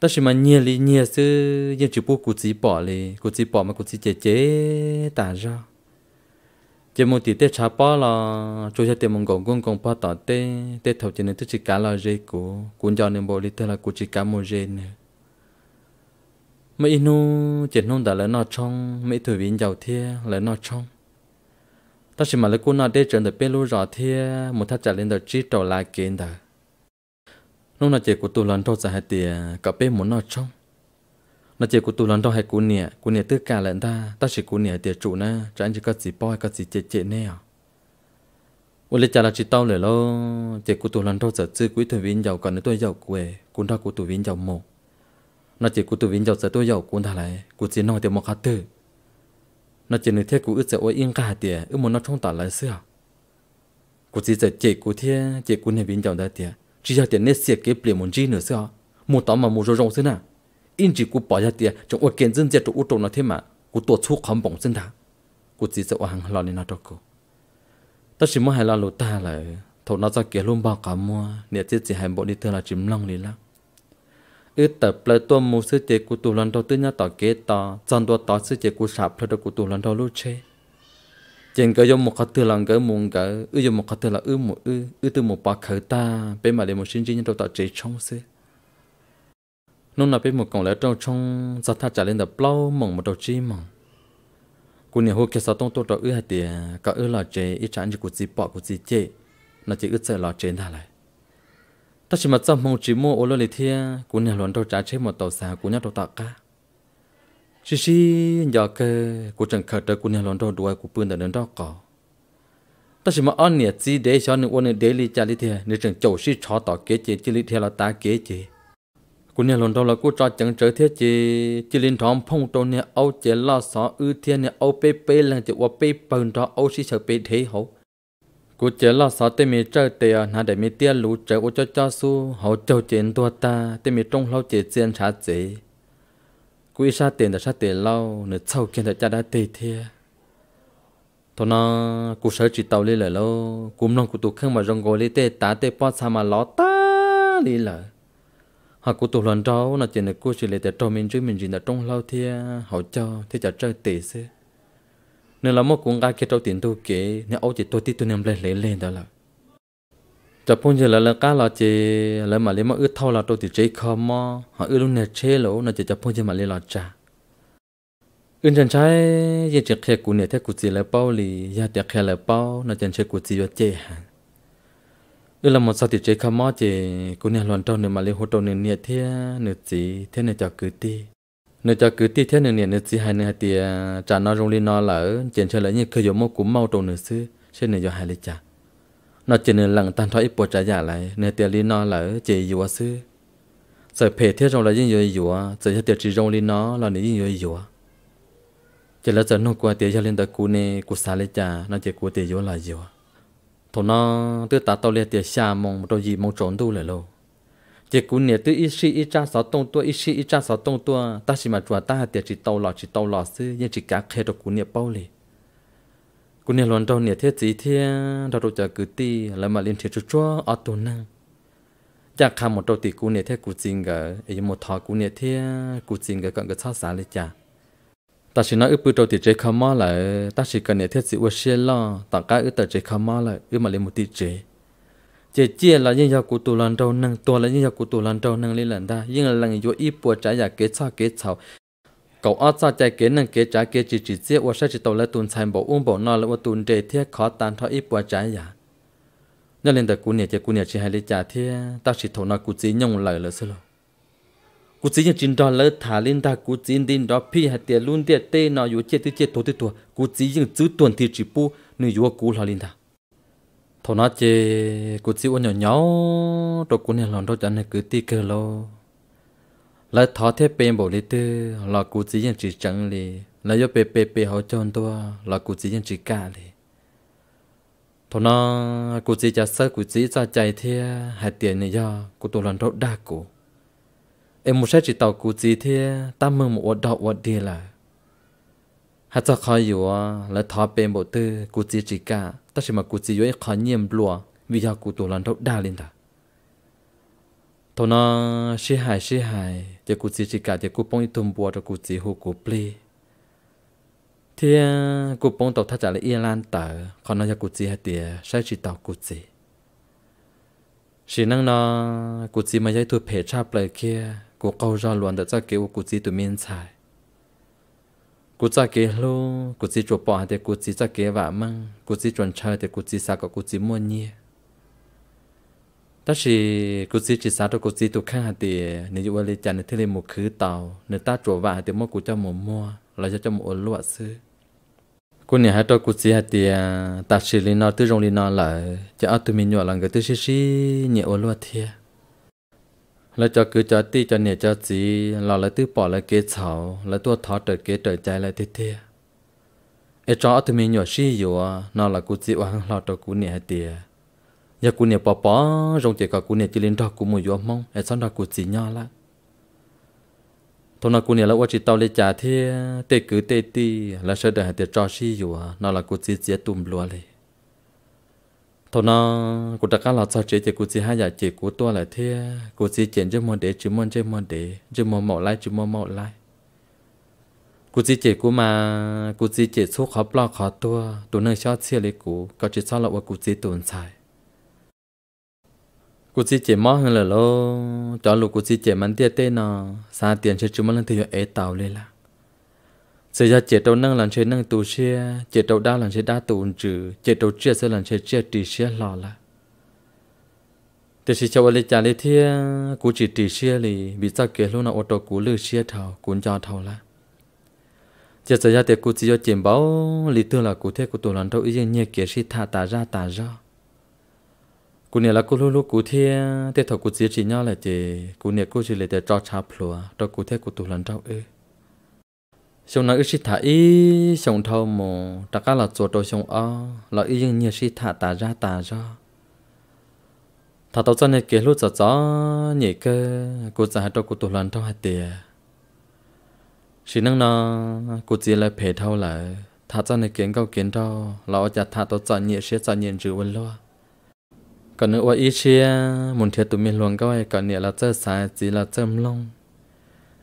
ta chỉ mà nhia li nhia chứ nhưng chụp buộc cụ gì bỏ li cụ gì bỏ mà cụ gì chế chế tả ra chế một tí tết chả bỏ là chú sẽ tìm một gọng gọng gọng bỏ tỏ tết tê thầu chỉ nên tức chỉ cá là dây cụ cuốn cho nên bộ li tết là cụ chỉ cá một dây nữa mấy nu chỉ nông đã lấy nọ trong mấy thử viên giàu thia lấy nọ trong ta chỉ mà lấy cụ nọ để trở được bên lúa rõ thia một thắt chặt lên được chỉ trầu lại kiến đời nó là chị của tu lần thôi giờ hai tiền cả bên muốn nói trong nó chị của tu lần thôi hai cú nè cú nè tất cả lần ta ta chỉ cú nè tiền trụ na cho anh chỉ có gì boy có gì chị chị nè à ủa lấy trả là chỉ tao lệ lo chị của tu lần thôi giờ chưa quý tôi vinh giàu còn nữa tôi giàu quê cún ta của tôi vinh giàu mồ nó chỉ của tôi vinh giàu giờ tôi giàu cún ta lại cú chỉ nói tiền một khát tư nó chỉ nói thế cú ước giờ ôi yên cả tiền ước muốn nói không tả lại xưa cú chỉ giờ chị cú thế chị cú nè vinh giàu đã tiền chỉ ra tiền nét xiết cái plei muốn chi nữa sao một tấm mà một rô rong thế nào in chỉ cú bỏ ra tiền trong ở kiến dân diệt trong ô tô nó thế mà cú tổ chu khóm bóng dân đã cú chỉ sợ hàng lo nên nó đâu cô ta chỉ muốn hai lo lụt ta là thầu nó ra kia luôn bao cả mua nè chết chỉ hai bộ đi thưa là chìm lòng đi lắm ư tập lại tuôn một sư chế cú tù lần đầu tư nhà tỏ kế tỏ chọn đồ tỏ sư chế cú sạp lại đồ cú tù lần đầu lúc chơi chèn cái giống một cái thứ lần cái muốn cái ư giống một cái thứ là ư một ư ư từ một bạc khởi ta bên mà để một sinh viên trong tạo chế trong xe nó là bên một cổng lẽ trong trong sát thắt trả lên tập lâu mỏng một đầu chi mỏng cô nhà hồ kia sao tông tôi đó ư hạt tiền cả ư là chế ít chẳng chỉ của gì bỏ của gì chế nó chỉ ư sẽ là chế ra lại ta chỉ mà trong mong chỉ mua ô lô lì thia cô nhà luôn đâu trả chế một tàu xa cô nhà đâu tạo cả chỉ chỉ giờ cái của chẳng khởi tới của nhà lon đó đuôi của đàn đến đó có ta chỉ mà anh nhiệt gì để cho nên uống để lý cha lý thế nên chẳng chầu sĩ chó tỏ kế chế chỉ lý thế là ta kế chế của nhà lon đó là của cho chẳng trở thế chế chỉ liên thông phong trâu nè âu chế lo sợ ưu thiên nè âu bê bê là chỉ qua bê bần cho âu sĩ sợ bê thế hậu của chế lo sợ tê mi chơi tê nà để mi tia lũ chơi của cho cho su hậu châu chế tua ta tê mi trong lâu chế chiến trả chế quý sa tiền là sa tiền lâu nửa sau kia là cha đã tề thia thôi nó cú sở chỉ tàu lên lời lâu cũng nông cú tụ khương mà rong gối lên tê tá tê po sa mà lót ta lên lời họ cú tụ lần trâu nó chỉ là cú chỉ lấy tê trâu mình chơi mình chỉ là trong lâu thia họ cho thế chả chơi tề xí nên là một cũng ai kia trâu tiền tôi kể nên ông chỉ tôi tít tôi nem lên lên lên đó là จะพดเฉนจะแล้วก้าเราเจแล้วมาเลยมาอึดเท่าเราตัวติดใจคอมอหาอึดลุ่นเนเชโลน่าจะจะพูดเฉละมาเลยเราจ้าอึนจันใช้ยังจะแค่กูเนี่ยแท้กูจีแล้วเป้าลียาจะแค่แล้วเป้าน่าจะใช้กูจีว่าเจฮันอึดละหมดสติใจคอมอเจกูเนี่ยหลอนตัวเนี่ยมาเลยหัวตัวเนี่ยเนี่ยเทียเนี่ยจีเทียเนี่ยจะกือตีเนื้อจะกือตีเท่านึงเนี่ยเนื้อจีหายเนื้อเตียจานนอโรงเรียนนอเหลอเจนเฉลยเนี่ยเคยอยู่มกุมเมาตรงเนื้อซื้อเช่นเนื้อยหายเลยจ้า nó chỉ nên lặng tan thoái bộ trả giả lại nên tiền lý nó là chỉ dùa sư sợ phê thiết rồi là những người dùa sợ cho tiền chỉ rong lý nó là những người dùa chỉ là sợ nó qua tiền cho lên tới cú nè cú xa lấy trả nó chỉ cú tiền dùa là dùa thổ nó tự tá tao lên tiền xa mong đâu gì mong trốn tu lại lâu chỉ cú nè tự ít sĩ ít cha sáu tông tua ít sĩ ít cha sáu tông tua ta chỉ mà chùa ta tiền chỉ tàu lọ chỉ tàu lọ sư nhưng chỉ cả khe đâu cú nè bao liền กูเนี่ยหลอนตอนเนี่ยเทียจีเทียเราตัวจากกูตีแล้วมาเรียนเทียจุจ้าอัตุนังจากคำหมดตัวตีกูเนี่ยเทียกูจริงกับไอ้หมดทอกูเนี่ยเทียกูจริงกับก่อนกับชาสารเลยจ้ะแต่ฉันน่ะอึปือตัวตีเจคามาเลยแต่ฉันกันเนี่ยเทียจีว่าเชี่ยล่อต่างก็อึตัวเจคามาเลยอึมาเรียนมุติเจเจเจียละยิ่งยากูตัวหลอนตอนนั่งตัวละยิ่งยากูตัวหลอนตอนนั่งเลยหลันได้ยิ่งหลังอยู่อีปวดใจอยากเกะชาเกะเฉา cậu ở sao chạy kế năng kế trái kế chỉ chỉ giết và sẽ chỉ tàu là tuần sai bộ uống bộ nó là và tuần đề thiết khó tan thoát ít và trái giả nhớ lên đời cú nè chơi cú nè chỉ hai lấy trả thiết ta chỉ thầu nó cú chỉ nhung lời là sao cú chỉ nhông chín đó lỡ thả lên ta cú chỉ đến đó phi hạt tiền luôn tiền tê nó yếu chết tới chết tối tới thua cú chỉ nhông chữ tuần thì chỉ pu nuôi yếu cú lo lên ta thầu nó chơi cú chỉ uống nhỏ nhỏ rồi cú nè lòng đó chẳng là cứ ti cơ lo lại thọ thế bền bộ lý tư là cụ chỉ nhân chỉ chẳng lì là do bê bê bê họ chọn tua là cụ chỉ nhân chỉ cả lì thôi nó cụ chỉ cha sơ cụ chỉ cho chạy thế hai tiền này do cụ tổ lần đầu đa cụ em một sẽ chỉ tàu cụ chỉ thế ta mừng một đọc một đi là hạt cho khó hiểu lại thọ bền bộ tư cụ chỉ chỉ cả ta chỉ mà cụ chỉ yếu khó nhiệm lùa vì do cụ tổ lần đầu đa lên ta tôi nó xí hài xí hài giờ cụ chỉ chỉ cả giờ cụ bông ít thùng bùa rồi cụ chỉ hồ cụ plei thì cụ bông tàu thắt trả lại yên lan tờ còn nó giờ cụ chỉ hai tiề sai chỉ tàu cụ chỉ xí năng nó cụ chỉ mà dây tụi phe cha plei kia cụ câu ra luôn được cho kêu cụ chỉ tụi miên xài cụ cha kế luôn, cụ chỉ chuột bỏ thì cụ chỉ cha kế vả măng cụ chỉ chuẩn chơi thì cụ chỉ sao cụ chỉ mua nhia ta chỉ cứ chỉ chỉ sao cứ chỉ tụ khang hạt thì nếu như vậy chẳng thể lên một khứ tàu nếu ta chỗ vạ thì mua cụ cho một mua là cho cho một ổn lụa sư cô nhà hai cho cứ chỉ hạt thì ta chỉ lên nó từ trong lên nó là cho ở từ mình nhỏ là người tự xí xí nhẹ ổn lụa thiệt là cho cứ cho ti cho nhẹ cho chỉ là là từ bỏ là kế sầu là tua thọ trở kế trở trái là thiệt thiệt ở chỗ ở tụi mình nhỏ xí yếu nó là cứ chỉ oan lo cho cô nhà hạt tiền giờ cô nè bà bà rong chỉ cả cô nè chỉ lên đó cô mua gió mong em sáng đó cô chỉ nhau lại thôi nào cô nè là quá chỉ tao lấy trả thế tê cứ tê ti là sợ đời để cho xí dù à nó là cô chỉ chỉ tùm lúa lên thôi nào cô đã cả là sao chỉ chỉ cô chỉ hai giờ chỉ cô tua lại thế cô chỉ chuyện cho mòn để chứ mòn chứ mòn để chứ mòn mỏ lại chứ mòn mỏ lại cô chỉ chỉ cô mà cô chỉ chỉ số khó lo khó tua tụi nơi cho chia lấy cô có chỉ sao là cô chỉ tồn xài cô chỉ chế mất hơn là lo cho lúc cô chỉ chế mắn tiệt tên nó xa tiền chơi chúng mình thì ấy tàu lên là sự ra chế tàu nâng lần chơi nâng tù xe chế tàu đa lần chơi đa tù trừ chế tàu chia sẽ lần chơi chia trì xe lò là thế thì cháu lấy trả lấy thế cú chỉ trì xe thì bị sao kể luôn là ô tô cú lừa xe thầu cuốn cho thầu là chế sự ra thì cú chỉ cho tiền báo lý tưởng là cú thế cú tụ lần đầu ý nhiên nhẹ kể si thả tà ra tà ra cú nè là cú lúc lúc cô thế thế thọ cú chỉ chỉ nhau là chị cú nè cú chỉ là để cho cha plua cho cú thế cú tu lần trâu ư xong nói ít thả ý xong thâu mồ tất cả là chỗ đồ xong o là ý những nhiều ít thả tà ra tà ra thà tao cho nè kia lúc cho cho nhỉ cơ cú giả cho cú tu lần trâu hai tiề. chỉ năng nó cú chỉ là phê thâu lại thà cho nè kiến câu kiến trâu là ở chặt thà tao cho nhiều ít cho nhiều chữ vân loa còn nữa ý chia muốn thiệt tụi mình luôn các em còn nữa là chơi sai chỉ là chơi lông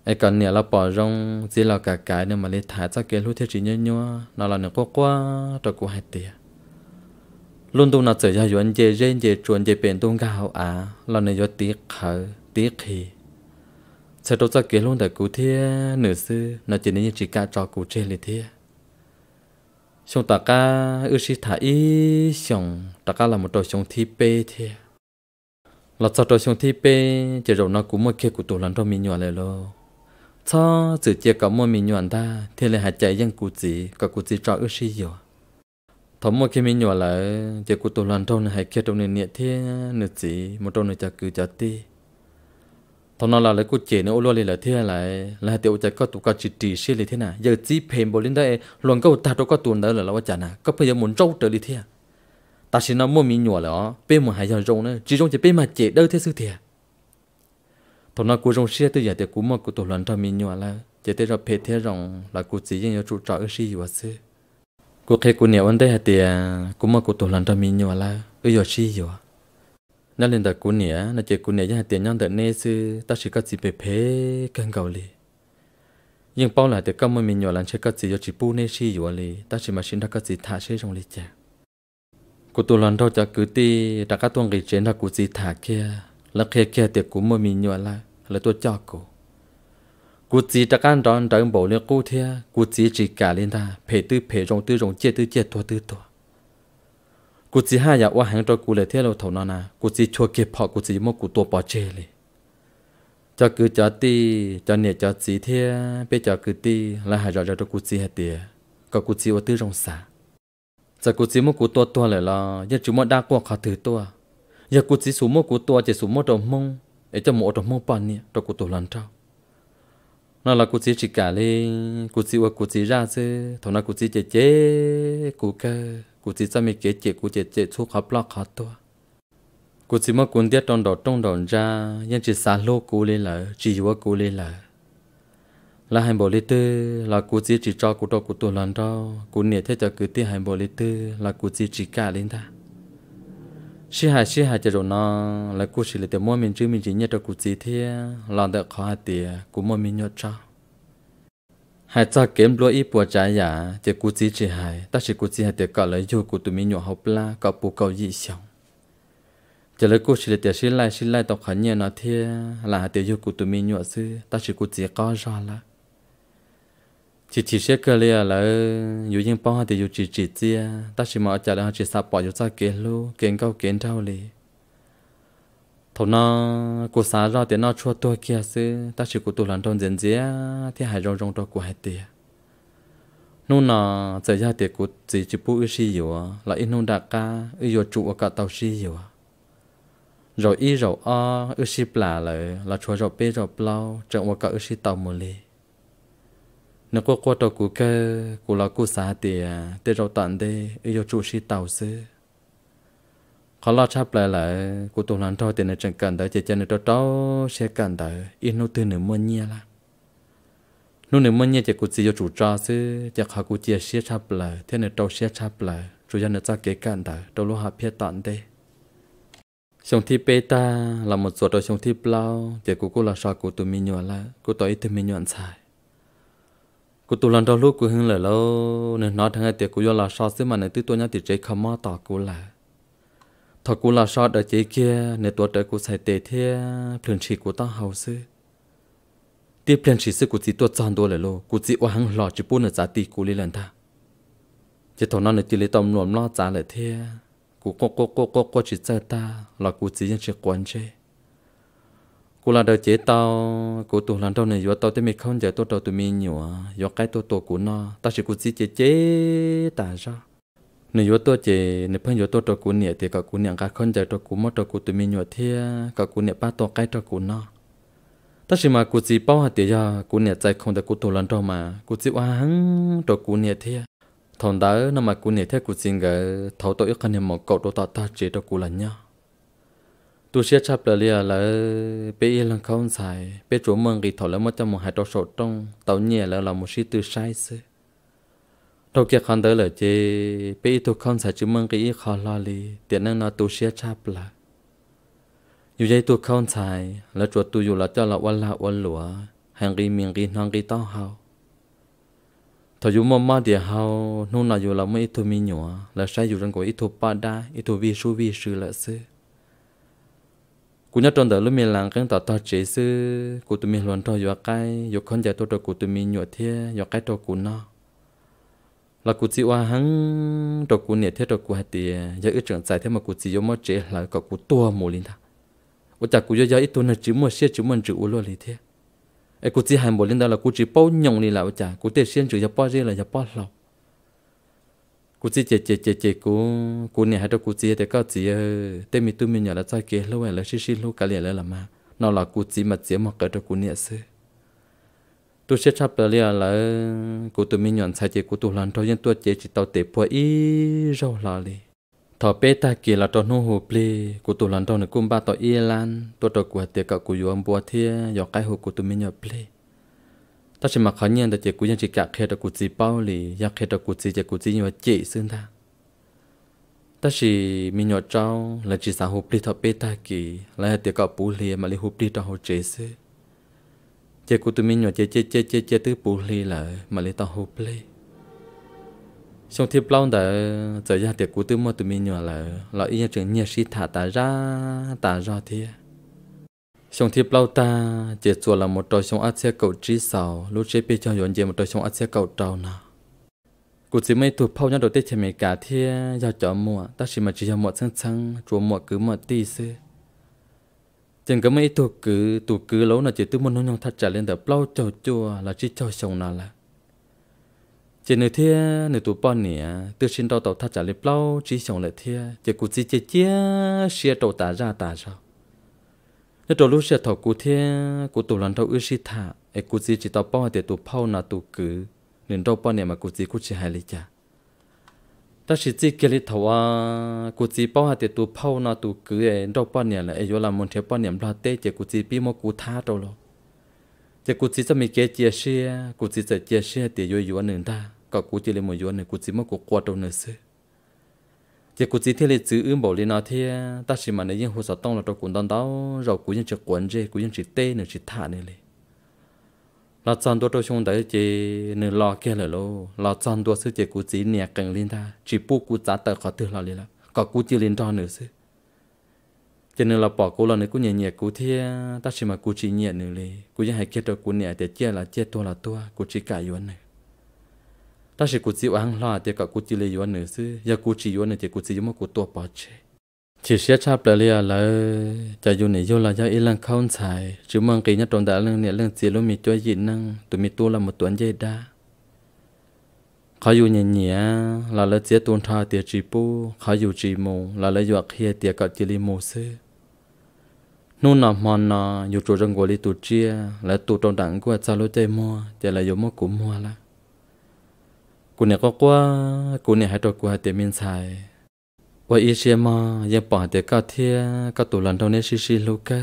ai còn nữa là bỏ rong chỉ là cả cái nữa mà lấy thải cho cái lúc thiết chỉ nhớ nhớ nó là nữa quá quá cho cô hai tiền luôn tụi nó chơi ra yuan chơi rên chơi chuồn chơi bền tụi gạo à là nữa do tiếc khờ tiếc khi sẽ đâu cho cái luôn tại cụ thiệt nửa sư nó chỉ nên chỉ cả cho cụ chơi liền thiệt ช่งตากาอือชิถาอีช่งตากาละมตัวช่งที่เปเทียลรจตัวช่งที่เปจะเรนักกมั่เก่กูตัวหลังตัวมีหนวเลยโลช้อจืดเจียกับมั่วมีหนวดไาเที่เลยหายใจยังกุจีกับกุจีจออือชิอยู่ทมมั่วเกี่ยมีหนวเลยเจีกุตัวหลังตัวหายเกต่ยตัวเนี่ยเที่ยหนึ่จีมัตัวนี่จะกูจะตี thằng nào là lấy cô chế nó luôn là thế là là tiểu chạy có tụ có chỉ chỉ xí là thế nào giờ chỉ phèm bồi lên đây luôn có ta đâu có tuần đó là là chả nào có bây giờ muốn trâu trở đi thế à? ta chỉ nó mua mi nhỏ là bên một hay giờ rong nữa chỉ rong chỉ bên mà chế đâu thế sự thế à? thằng nào cô rong xí tới giờ thì cô mà cô tụ lần cho mi nhỏ là chỉ tới rồi phê thế rong là cô chỉ riêng chú trọ ở xí và xí cô khi cô nhảy anh đây thì cô mà cô tổ lần cho mi nhỏ là ở giờ xí rồi nó lên đặt cú nĩa nó chơi cú nĩa cho hai tiền nhân đợt nê sư ta chỉ có gì bề phê cân cầu lì nhưng bao là tiền công mình nhỏ lần chơi có gì cho chỉ bu nê si vừa lì ta chỉ mà xin đặt có gì thả chơi trong lì chả cú tu lần đâu cho cứ ti đặt cá tuông gì trên đặt cú gì thả kia là kia kia tiền cú mà mình nhỏ là là tôi cho cú cú gì ta cá đón đón bộ liên cú thia cú gì chỉ cả lên ta phê tư phê rồng tư rồng chết tư chết tua tư tua กูจีห้าอยากว่าแหงตัวกูเลยเที่ยวเราเท่านั้นนะกูจีชัวเก็บพอกูจีมกูตัวปอเจเลยจะคือจะตีจะเนี่ยจะจีเที่ยไปจะคือตีแล้วหายจะจะกูจีเหตียก็กูจีว่าตื้อรงสาจะกูจีมกูตัวตัวเลยล่ะยังจุมดากว่าขาถือตัวยังกูจีสูมกูตัวจะสูมดมงไอ้เจ้าหมดมงปานเนี่ยตัวกูตัวหลันเท่านั่นละกูจีจิกาเลยกูจีว่ากูจีราซื้อเท่านั้นกูจีเจเจกูเกอกูจิจะมีเกจิกูเจเจชุกขับลอกขัดตัวกูจิมากุนเดียตอนดอดตรงดอนจ้ายังจิสาโลกูเลยเหรอจีวะกูเลยเหรอแล้วให้บอกเลยตื้อแล้วกูจิจิจอกูโตกูตัวหลันดอกูเนี่ยเท่จะกูที่ให้บอกเลยตื้อแล้วกูจิจิกาเล่นท่าชิหายชิหายจะโดนนอแล้วกูสิเลยแต่มั่วมินจื้อมินจีเนี่ยตัวกูจิเทียหลังเด็กขอหาเตียกูมั่วมินยอดจ้า hai cho kiếm lúa ít bùa trái giả thì cú chỉ chỉ hai ta chỉ cú chỉ hai thì cả lấy dù cú tụi mình nhỏ học la cả bù cầu gì xong chỉ lấy cú chỉ là tiền xin lại xin lại tao khẩn nhiên nó thế là hai tiền dù cú tụi mình nhỏ sư ta chỉ cú chỉ có ra là chỉ chỉ sẽ cơ lìa à là dù những bao hai thì dù chỉ chỉ chia ta chỉ mở trả lại chỉ sao bỏ dù cho kiếm lúa kiếm câu kiếm thâu lìa thầu nó cô xá ra thì nó chua tôi kia sư ta chỉ cô tôi làm trong diễn dĩa thì hải rong rong đó của hải tiề nô nọ giờ ra thì cô chỉ chỉ bù ư xí yếu là in nô đặc ca ư yếu trụ ở cả tàu xí yếu rồi y rồi o ư xí plà lại là chua rồi bê rồi plau chẳng qua cả ư xí tàu mồ lì nó cô cô tàu cô cơ cô là cô xá thì thì rồi tận đây ư yếu trụ xí tàu xưa khó lo chấp lại lại của tụi lần thôi tiền này chẳng cần tới chỉ cho nên đó sẽ cần tới yên nô tiền nữa mua nhia là nô nữa mua nhia chỉ của chỉ cho chủ trò chứ chỉ khó của chỉ sẽ chấp lại thế này đâu sẽ chấp lại chủ nhân ở ta kế cần tới đâu lúc hạ phía tận đây trong thì bê ta là một số đồ trong thì bao chỉ của cô là sao của tụi mình nhọn là của tôi tụi mình nhọn xài cô tụi lần đó lúc của hưng lại lâu nên nói thằng ấy tiệc của do là sao chứ mà này tụi tôi nhá thì chế không mò tỏ cô lại thật cũng là sao đợi chị kia nếu tuổi đợi cô xài tệ thế phiền chỉ của ta hầu sư tiếp phiền chỉ sư của chị tuổi tròn đôi lại lô của chị oa hàng lò chỉ buôn ở giá tì của lý lần ta chỉ thằng nó này chỉ lấy tâm nuông lo giá lại thế của cô cô cô cô cô chỉ chơi ta là của chị nhân chỉ quan chế. cô là đợi chế tao cô tụ làm đâu này do tao thấy mình không giờ tôi đâu tụi mình nhiều à cái tôi tổ của nó tao chỉ của chị chế chế ta sao nửa yếu tố chỉ nửa phân yếu tố cho cú thì cả cú nhẹ cả con chạy cho cú mất cho cú tụi mình nhọ thì cả cú nhẹ ba to cái cho cú nó tất nhiên mà cú chỉ bao thì giờ cú nhẹ chạy không được cú tổ lần cho mà cú chỉ oa hăng cho cú nhẹ thì thằng đó nó mà cú nhẹ thế cú chỉ ngờ thấu tội cái niệm một cậu đồ tao ta chỉ cho cú lần nhá tu sĩ chấp lời lia là bé yên lặng không xài bé chủ mừng kỳ thọ là mất cho hai trò sổ trong tàu nhẹ là một sĩ tư sai xưa đầu kia con tới là chế bị tụ con sẽ chứng mừng cái khó lo li tiền năng nó tụ xe chạp là dù vậy tụ con xài là chuột tụ dù là cho là quan là quan lúa hàng cái miếng cái non cái tao hao thọ dù mà mà địa hao nô nào dù là mấy tụ mi nhủa là sai dù rằng của ít tụ ba đa ít tụ vi su vi sư là sư cú nhớ trong đời lúc mình làm cái tao tao chế sư cú tụi mình luôn cho dù cái dù con giải tụ cho cú tụi mình nhủa thiê dù cái cho cú nó là cụ chỉ qua hắn trò cụ nhiệt thế trò cụ hạt thì giờ ít trưởng giải thế mà cụ chỉ yếu mất chế là có cụ tua mồ linh ta ủa chả cụ yếu giờ ít tuần là chỉ một xe chỉ một chữ u lo lý thế ấy cụ chỉ hai mồ linh ta là cụ chỉ bao nhộng đi là ủa chả cụ tiền xuyên chữ giờ bao gì là giờ bao lâu cụ chỉ chè chè chè chè cụ cụ nhiệt hay trò cụ chỉ thì có chỉ tên mi tu mi nhỏ là sai kế lâu là xí xí lâu cả liền là mà nó là cụ chỉ mà chỉ mà cái trò cụ nhiệt xưa tôi sẽ chấp lấy là cô tôi mình nhận sai chỉ cụ tôi làm cho tiên tôi chỉ chỉ tao tiếp qua ý rau là đi thọ bé ta kia là cho nó hồ ple cô tôi làm cho nó cũng ba tao yên lan tôi tao của tiệc cậu cụ yếm bùa thia dọ cái hồ cụ tôi mình nhận ple ta chỉ mặc khó nhận được chỉ cụ nhân chỉ cả khi được cụ chỉ bao lì ya khi được cụ chỉ chỉ cụ chỉ nhiều chỉ xưng ta ta chỉ mình nhận trao là chỉ sao hồ ple thọ bé ta kia là tiệc cậu bù lì mà lấy hồ ple tao hồ chế xương chế của tụi mình nhỏ chế chế chế chế chế tứ bù lì là mà lấy tao hộp li xong thì bao đã giờ ra tiệc của tụi mình tụi mình nhỏ là là y nhà trường nhà sĩ thả ta ra ta ra thì xong thì lâu ta chế chùa là một trò xong ắt sẽ cầu trí sầu lúc chế bị cho dọn dẹp một trò xong ắt sẽ cầu trầu nào cụ chỉ mấy tụi phao nhau đầu tết chế mấy cả thì giao cho mua ta chỉ mà chỉ cho mua sang sang chùa mua cứ mua tì xưa chẳng cái mấy tụ cứ tụ cứ lâu nó chỉ muốn nói nhau thật trả lên tập lâu cho chua là chỉ cho sống nó là chỉ nửa thia nửa tụ bọn nè tôi xin đau tàu thật trả lên lâu chỉ sống lại thia chỉ cụ chỉ chỉ chia chia đầu tả ra tả sao nếu đầu lúc sẽ thọ cụ thia cụ tụ lần đầu ước sĩ thả ấy cụ chỉ chỉ tàu bọn để tụ phao là tụ cứ nên đau bọn nè mà cụ chỉ cụ chỉ hài lý cha ta chỉ chỉ cái lịch thầu à cụ chỉ bao hạt tu phao na tu cứ ấy đâu bao nhiêu là ấy rồi là muốn theo bao nhiêu là tê chỉ cụ chỉ bị mà cụ tha đâu lo chỉ cụ chỉ cho mình cái chia sẻ cụ chỉ sẽ chia sẻ thì yo yo nên ta có cụ chỉ là một yo nên cụ chỉ mà cụ qua đâu nữa chứ chỉ cụ chỉ thế là chữ ưm bảo lên nó thế ta chỉ mà này những hồ sơ tông là đâu cũng đón đó rồi cụ những chỉ quấn chứ cụ những chỉ tê nữa chỉ thả này liền là chăn đua trong đấy chỉ nên lo kia là lo là chăn đua sự chỉ cú chỉ nhẹ cần linh ta chỉ bu cú trả tờ khó từ là liền là có cú chỉ linh đó nữa chứ cho nên là bỏ cú là nữa cú nhẹ nhẹ cú thì ta chỉ mà cú chỉ nhẹ nữa đi cú chỉ hay kia cho cú nhẹ để chia là chia tua là tua cú chỉ cài yến này ta chỉ cú chỉ ăn lo thì cả cú chỉ lấy yến nữa chứ giờ cú chỉ yến này thì cú chỉ mà cú tua bỏ chết chỉ sẽ chấp lại liền là cho dù này vô là do ý lăng không xài chứ mong cái nhất tồn tại lăng này lăng chỉ luôn mi tuổi gì năng tụi mi tu là một tuần dễ đa khó dù nhẹ nhẹ là lấy chế tuần thà tiệt chỉ bu khó dù chỉ mù là lấy dọc kia tiệt cọ chỉ li mù sư nô nọ mòn nọ dù trụ trong của li tu chia là tu trong đẳng của cha lối chơi mua chỉ là dù mua cũng mua là cụ này có qua cụ này hai trò của hai tiệt miên xài ว่าอีเชียมายังป่าเด็กก้าเทียก้าตุลันเท่าเนชิชิลูกะ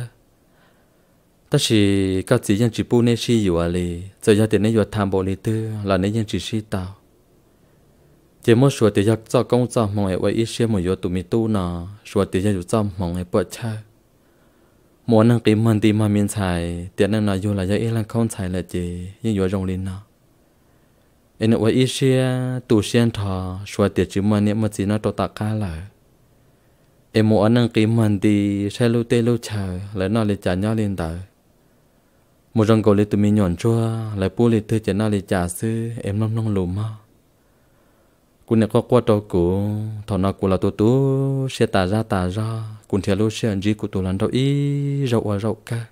แต่ชีก้าจียังจีปูเนชิอยู่อะไรจะยาเด็กในยอดทำบริเตอร์หลานในยังจีชิตาวเจมอสวดเดียกเจ้ากงเจ้ามองไอ้ว่าอีเชียมอยตุมิตูนาสวดเดียอยู่เจ้ามองไอ้ปวดชาหมอนังกิมันตีมาเมียนชายเตียนนายอยู่หลายเอลังเข้าชายละเจยังอยู่โรงเรียนนาเอ็นว่าอีเชียตูเชียนทอสวดเดียจิมันเนี่ยมาจีน่าตัวตาก้าเลย em muốn anh ăn kiếm mình thì sẽ lưu tê lưu chờ lấy nó lấy trả nhau lên tờ một trong cầu lấy tụi mình nhọn chua lấy bu lấy thư trả nó lấy trả sư em nông nông lùm mà cún này có qua tàu cũ thọ nó cũ là tụi tú xe tà ra tà ra cún theo lưu xe anh gì của tụi lần đâu ý rậu à rậu cả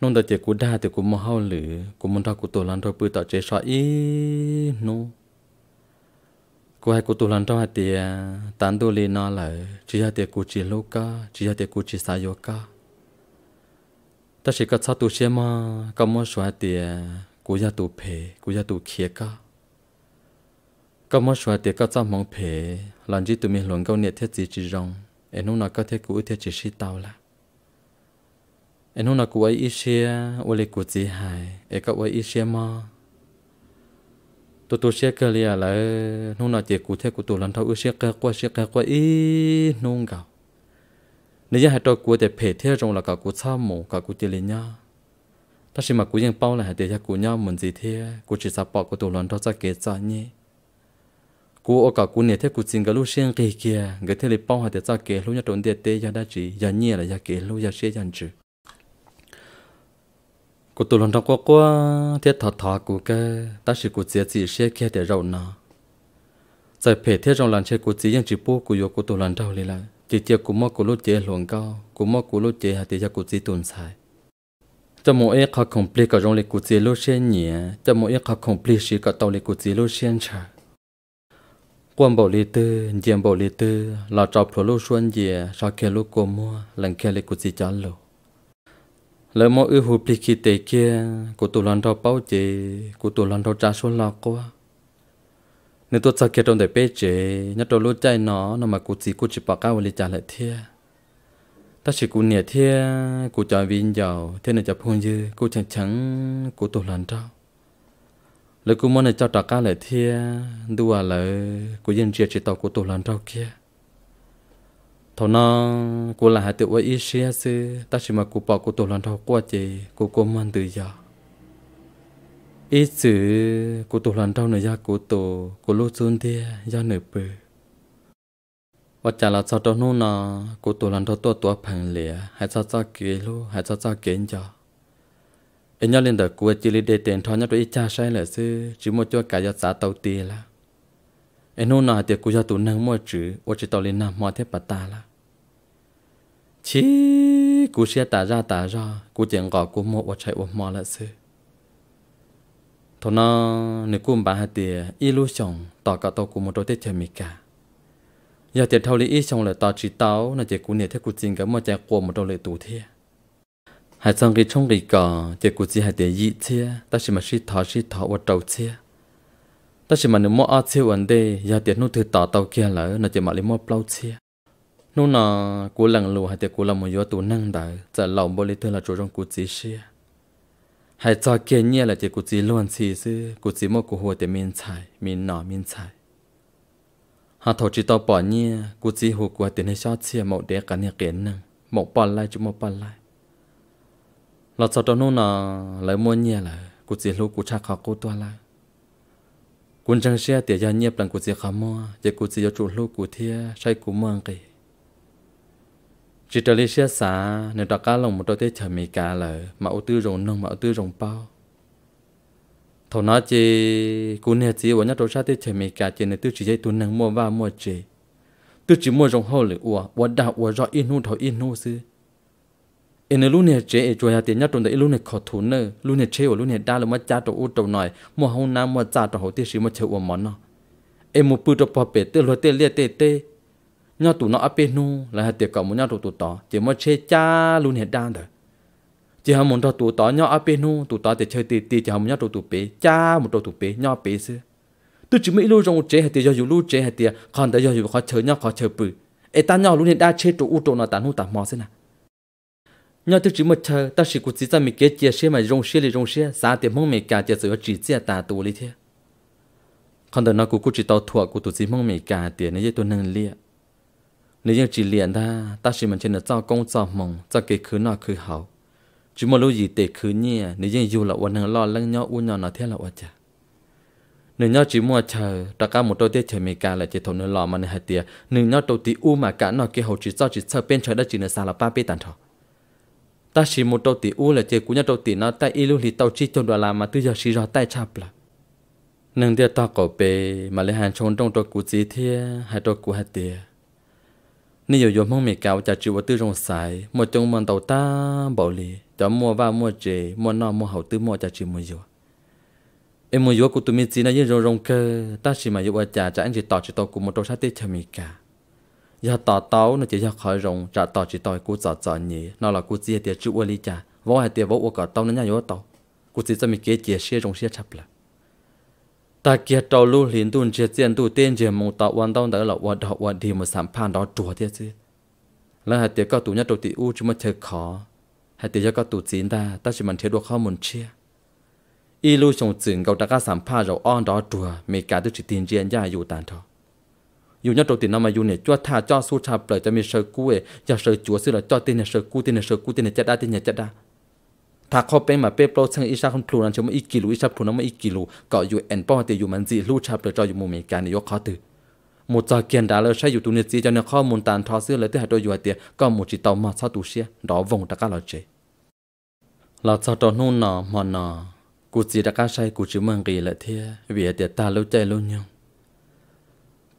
nông đợt chỉ cú đa thì cú mò hao lử cú muốn ra cú tụi lần đâu bự tạo chế xóa ý nông cô hay cô tu lần trong hai tiề tán tu li nó là chỉ hai tiề cô chỉ lúc ca chỉ hai tiề cô chỉ sai yoga ca ta chỉ có sao tu xem mà có một số hai tiề cô gia tu phê cô gia tu khía ca có một số hai tiề có sao mong phê lần chỉ tụi mình luận câu niệm thiết gì chỉ rong em nó nói có thể cô thiết chỉ si tao là em nó nói cô ấy ít xe ô lê cô chỉ hài em có ấy ít xe mà tôi tôi sẽ cái liền là nông nói chuyện cụ thể của tôi lần đầu sẽ cái qua sẽ cái qua ý nông gạo nếu như hai trò của để phê thế rồi là cả của sao mổ cả của tiền liền nhau ta chỉ mà của những bao là hai tiền của nhau mình gì thế của chỉ sao bỏ của tôi lần đầu sẽ kế cho nhé cú ở cả cú nè thế cú xin cái lũ xiên kia kia người thế lấy bao hai để cho kế lũ nhà trốn địa tê nhà đã chỉ nhà nhẹ là nhà kế lũ nhà xe nhà chữ cô tụi lần trong quá quá thiết thọ thọ của cái ta chỉ của dễ chỉ xe kia để rầu nó giải phê thiết trong lần xe của chỉ những chỉ bố của yo cô tụi lần đầu lại chỉ chia của mơ của lốt chế luồng cao của mò của lốt chế hạt tiền của chỉ tồn tại cho mỗi ấy khó complete cả trong lịch của chỉ lốt xe nhỉ cho mỗi ấy khó complete chỉ cả tàu lịch của chỉ lốt xe chả quan bảo lý tư diêm bảo lý tư là trò pro lốt xuân gì sao kia lốt cô mua lần kia lịch của chỉ chán lột lời mỗi ưu hụt bị kỳ tế kia của tụ lần đầu bao chế của tụ lần đầu trả số lọ qua nếu tôi chắc kia trong đời bê chế nhà tôi lối chạy nó nó mà cụ chỉ cụ chỉ bỏ cao lên trả lại thia ta chỉ cụ nhẹ thia cụ chọn viên giàu thế này chập hôn dư cụ chẳng chẳng cụ tụ lần đầu lời cụ muốn này cho trả cao lại thia đua lời cụ dân chia chỉ tàu cụ tụ lần đầu kia thầu nó cô là hạt tiểu ý xia sư ta chỉ mà cô bỏ cô tổ lần thầu qua chị cô cô mang từ giờ ý sự cô tổ lần thầu nữa giờ cô tổ cô lô xuân thia giờ nửa bự và chả là sao đó nó nọ cô tổ lần thầu tua tua phẳng lẻ hay sao sao kế lô hay sao sao kế giờ anh nhớ lên đời cô chỉ lấy để tiền thọ nhớ đôi ít cha sai là sư chỉ một chỗ cả giờ xã tàu tiền là em nô nà tiệt gia tụ năng mua chữ ô chỉ tàu lên nam mua thế bà ta la chỉ cú xe tả ra tả ra cú chuyện gõ cú mua ô chạy ô mua là sư thô nó nếu cú bà hạt tiệt illusion tỏ cả tàu cú một đôi tết chơi mì cả giờ tiệt thâu lý ít xong là tỏ chỉ tàu là tiệt cú nè thế cú chính cái mua chạy cua một đôi lệ tụ thế hai sang cái trong cái cỏ tiệt cú chỉ hạt tiệt dị thế ta chỉ mà chỉ thọ chỉ thọ ô trâu thế ta chỉ mà nếu mua ăn chiêu ăn đi giờ tiền nó thử tỏ tàu kia lỡ nó chỉ mà lấy mua plau chia nó là cố lần lù hay tiền cố làm một yếu tố năng đại giờ lòng bồi thưa là chỗ trong cố chỉ xia hay cho kia nhẹ là chỉ cố chỉ luôn xì xứ cố chỉ mua cố hồ tiền miên xài miên nọ miên xài hà thầu chỉ tao bỏ nhẹ cố chỉ hồ cố tiền hay cho chia một đĩa cả nhà kiến năng một bỏ lại chúng một bỏ lại là cho đó nó là lấy mua nhẹ là cố chỉ lù cố cha khó cố tua lại cún chẳng xe tiệt gia nghiệp lần cút chị khám mua chị của chị chủ lô cút thia say cút mang kì chỉ trở lại xe xả nên đặt cá lồng một đôi tê chờ mì cá lở mà ô tư rồng nông mà ô tư rồng bao thầu nói chị cún nè chị vẫn nhắc đồ sát tê chờ mì cá chị nên tư chỉ dây tuần năng mua và mua chị tư chỉ mua rồng hồ lửa ua ua đạo ua rõ in hú thầu in hú xưa in lu ne che e cho ya te nya ton de e lu ne kho thu ne lu ne che o lu ne da lu ma cha to u to noi mo ho na mo cha to ho te shi mo che o mo no e mo pu to pa pe te lo te le te te nya tu no ape nu la te ka mo nya to tu to che mo che cha lu ne da de chỉ hàm muốn cho tụ tỏ nhau áp nu tụ tỏ để chơi tì tì chỉ hàm nhau tụ tụ bé cha một tụ tụ bé nhau bé xứ tôi chỉ mấy lúc trong chế hay tiệt dù lúc chế hay tiệt còn tiệt dù khó chơi nhau khó chơi bự ê e ta nhau lúc này đã chơi tụ u tụ nào ta hụ ta mò xứ nào nhà tiêu chí một chờ ta chỉ có chỉ ra mình kết chia sẻ mà rong xe lì rong xe xã thì mong mình cả chia sẻ chỉ chia ta tù lý thế còn đời nào cố cố chỉ tao thua cố tụi chỉ mong mình cả tiền này tôi nâng lia nếu như chỉ liền ta ta chỉ mình trên là giao công giao mong giao cái khứ nọ khứ hậu chỉ một lúc gì tệ khứ nhẹ nếu như dù là quan hàng lo lăng nhau u nhau nó thế là quan chả nếu nhau chỉ mua chờ ta cả một đôi tiết chờ mình cả là chỉ thổi nửa lò mà nửa hạt tiền nếu nhau đầu tí u mà cả nọ kia hậu chỉ giao chỉ sợ bên chờ đã chỉ là xa là ba bên tàn thọ ta chỉ một trâu tỷ u là chơi cú nhà trâu tỷ nó ta ilu thì tàu chi trong đoàn làm mà tư giờ chỉ rõ tay chạp là nâng tia ta cổ bề mà lấy hàng trông trong trâu cú gì thế hai trâu cú hai tia nếu dù dù mong mì cao chả chịu tư trong sải một trong mòn tàu ta bảo lì cho mua và mua chế mua nọ mua hậu tư mua chả chịu mua dù em mua dù của tụi mình chỉ là những rong rong cơ ta chỉ mà dù ở chả chả anh chỉ tỏ chỉ tàu của một trâu sát tết cho mì cả giờ tỏ táo nó chỉ giờ khỏi rồng trả tỏ chỉ tỏi cú giờ giờ nhỉ nó là cú chia tiền chữ ô lý cha vô hai tiền vô ô cả tao nó nhà vô tao cú chỉ cho mình kế chia xe rồng xe chập là ta kia trâu lưu liền tuôn chia tiền tu tiền chia mong tao quan tao đỡ là quan đạo quan thì mà sắm pan đó chùa thế chứ là hai tiền cao tụ nhất đầu tỷ u chứ mà chơi khó hai tiền giờ cao tụ chín ta ta chỉ mình thấy được không muốn chia ít lưu chồng chừng ta cả sắm pan rồi on đó chùa mấy cả đứa chỉ tiền chia nhà อยู่ตานทอ dù nhất đầu tiên năm mà dù này cho thà cho su thà bởi cho mình sợ cú ấy cho sợ chúa sư cho tên này sợ cú tên này sợ cú tên này chết đa tên này chết đa thà khó bên mà bên pro sang ít sao không phù năng chứ mà ít kilo ít sao phù năng mà ít kilo có dù ăn bao thì dù mình gì lu thà bởi cho dù một mình cái khó từ một giờ kiện đã lỡ sai dù cho nên khó muốn tàn thọ xưa lấy tới hai đôi dù tiền có một chỉ tàu mà sao tụi xe đó vòng tất cả là chế là sao đó nôn nọ mà nọ cụ chỉ đã thế vì tiền ta lâu chạy lâu nhau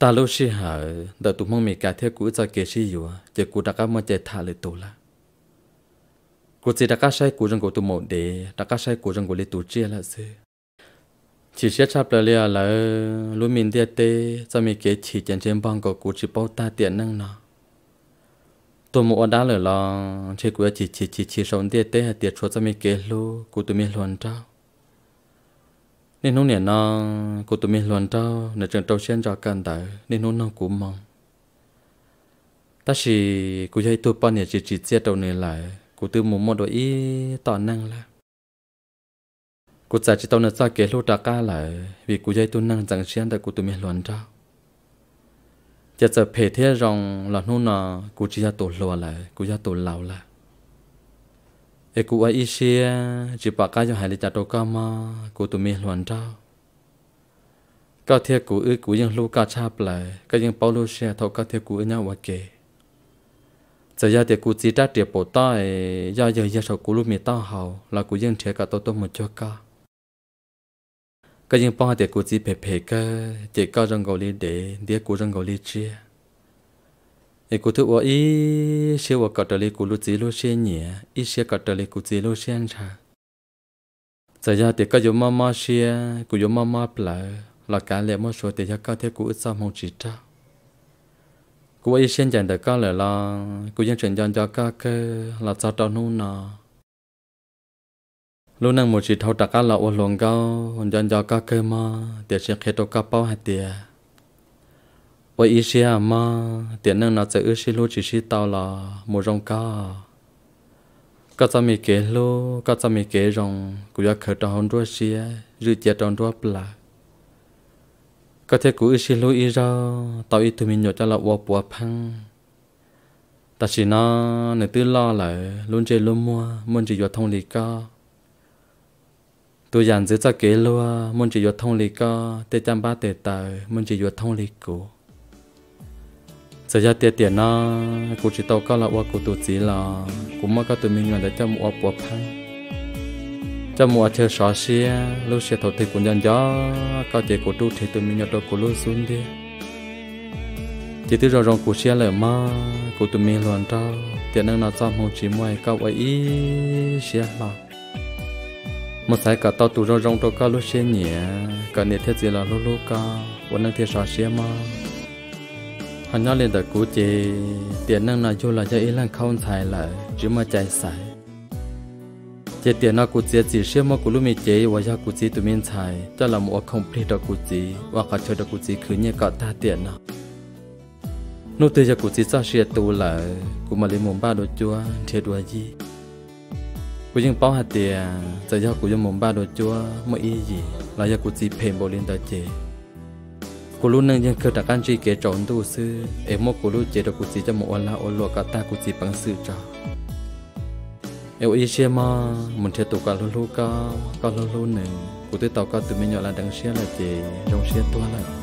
ta lúc xí hả đỡ tụi mong mì cả theo cũ cho kia xí yếu giờ cũ đã cá mong chạy thả lại tụi là Cô chỉ đã cá sai cũ trong cũ tụi một để đã cá sai cũ trong cũ lấy tụi chia là sư chỉ sẽ chắp lại là là lúc mình đi tê cho mì kia chỉ chân trên băng cổ cũ chỉ bao ta tiền năng nó tụi một đã lời lo chơi cũ chỉ chỉ chỉ chỉ sống đi tê hay tiệt chúa cho mì kia lu cũ tụi mình luận trao nên nó nè nó cô tụi mình luôn trao nên trường trao xuyên cho cần tại nên nó nó cũng mong ta chỉ cô dạy tụi bọn nè chỉ chỉ chia đầu này lại cô tự muốn một đôi ý tỏ năng là cô giải chỉ tao nè sao kế lô trả ca lại vì cô dạy tụi năng chẳng xuyên tại cô tụi mình luôn trao, giờ giờ phê thế rong là nó nè cô chỉ ra tổ lùa lại cô ra tổ lão lại Eku a isia jipaka cho hai li cha toka ma ku tu mi luan trao. Cao thiê cụ ư cụ yên lu ca cha plai, ca yên bao lu xe thâu cao thiê cụ ư nhau wa kê. Giờ ya tiệt cụ chỉ trả tiệt bộ ta e, ya giờ ya sau cụ lu mi ta hào là cụ yên thế cả tô tô một cho ca. Ca yên bao tiệt cụ chỉ phê phê ca, tiệt cao rừng gầu li để, tiệt cụ rừng gầu li chia ý cụ thua ý xe vợ cọt đời cụ lú chỉ lú xe nhỉ ý xe cọt đời cụ chỉ lú xe cha tại giờ thì có giống mama xe cụ giống mama plờ là cái lẽ một số thì giờ có thể cụ ít sao mong chỉ trao cô ý xin chẳng được có lẽ là cô dân chuyển dần cho các cơ là sao cho nu nọ lúc năng một chỉ thâu đặc là ôn lồng cao dần cho các cơ mà để sẽ khéo tôi bao hạt tiền vậy ý xia à mà tiền năng nó sẽ ước xí lô chỉ xí tao là một rong ca, cá cháu mì kế lô cá cháu mì kế rong cũng đã khởi đầu hôn đua xia dự chết trong đua bla có thể cũng ước xí lô ý ra tao ý tụi mình nhớ cho là bỏ bỏ phăng ta chỉ nó nửa tư lo lại luôn chơi luôn mua muốn chỉ vào thông lý ca tôi dàn giữ cho kế luôn muốn chỉ vào thông lý ca tê chăm ba tê tờ muốn chỉ vào thông lý cổ giờ giờ tiền tiền nó cụ chỉ tàu có là qua cụ tụ chỉ là cũng mà có tụi mình là để cho mua bùa phai cho mua chơi xóa xe lúc xe thầu thì cũng nhận gió có chỉ cụ tu thì tụi mình nhận được cụ lúc xuống đi chỉ tự rồi rong cụ xe lại mà cụ tụi mình luôn cho tiền năng nó cho một chỉ mua cao ý xe là một sai cả tàu tụ rồi rong đâu có lúc xe nhẹ cả nhiệt thiết gì là lúc lúc cao vẫn đang thiết xóa xe à mà hắn nhớ lên đời cũ chị tiền năng là vô là cho ý lăng không thay lại chứ mà chạy sai chị tiền nó cũ chị chỉ xem mà cũ lúc mình chị và cho cũ chị tụi mình thay cho là một không biết được cũ chị và cả chơi được cũ chị cứ như cả ta tiền nó nô tư cho cũ chị cho xe tu lại cũ mà lên mồm ba đồ chua thiệt đùa gì cú nhưng bảo hạt tiền giờ cho cú dân mồm ba đồ chua mới ý gì là do cũ chị phèm bỏ lên đời chị กูรู้นั่งยังเคยตะกันจีเกจอนดูซื้อเอ็มกูรู้เจตกูจีจะหมดละอลวกตากูจีปังซื้อจ้าเอวอีเชียมามันเทตุกาลูลูกาก็ลูลูหนึ่งกูติดต่อก็ตัวไม่หยอดละดังเชียละเจจงเชียตัวละ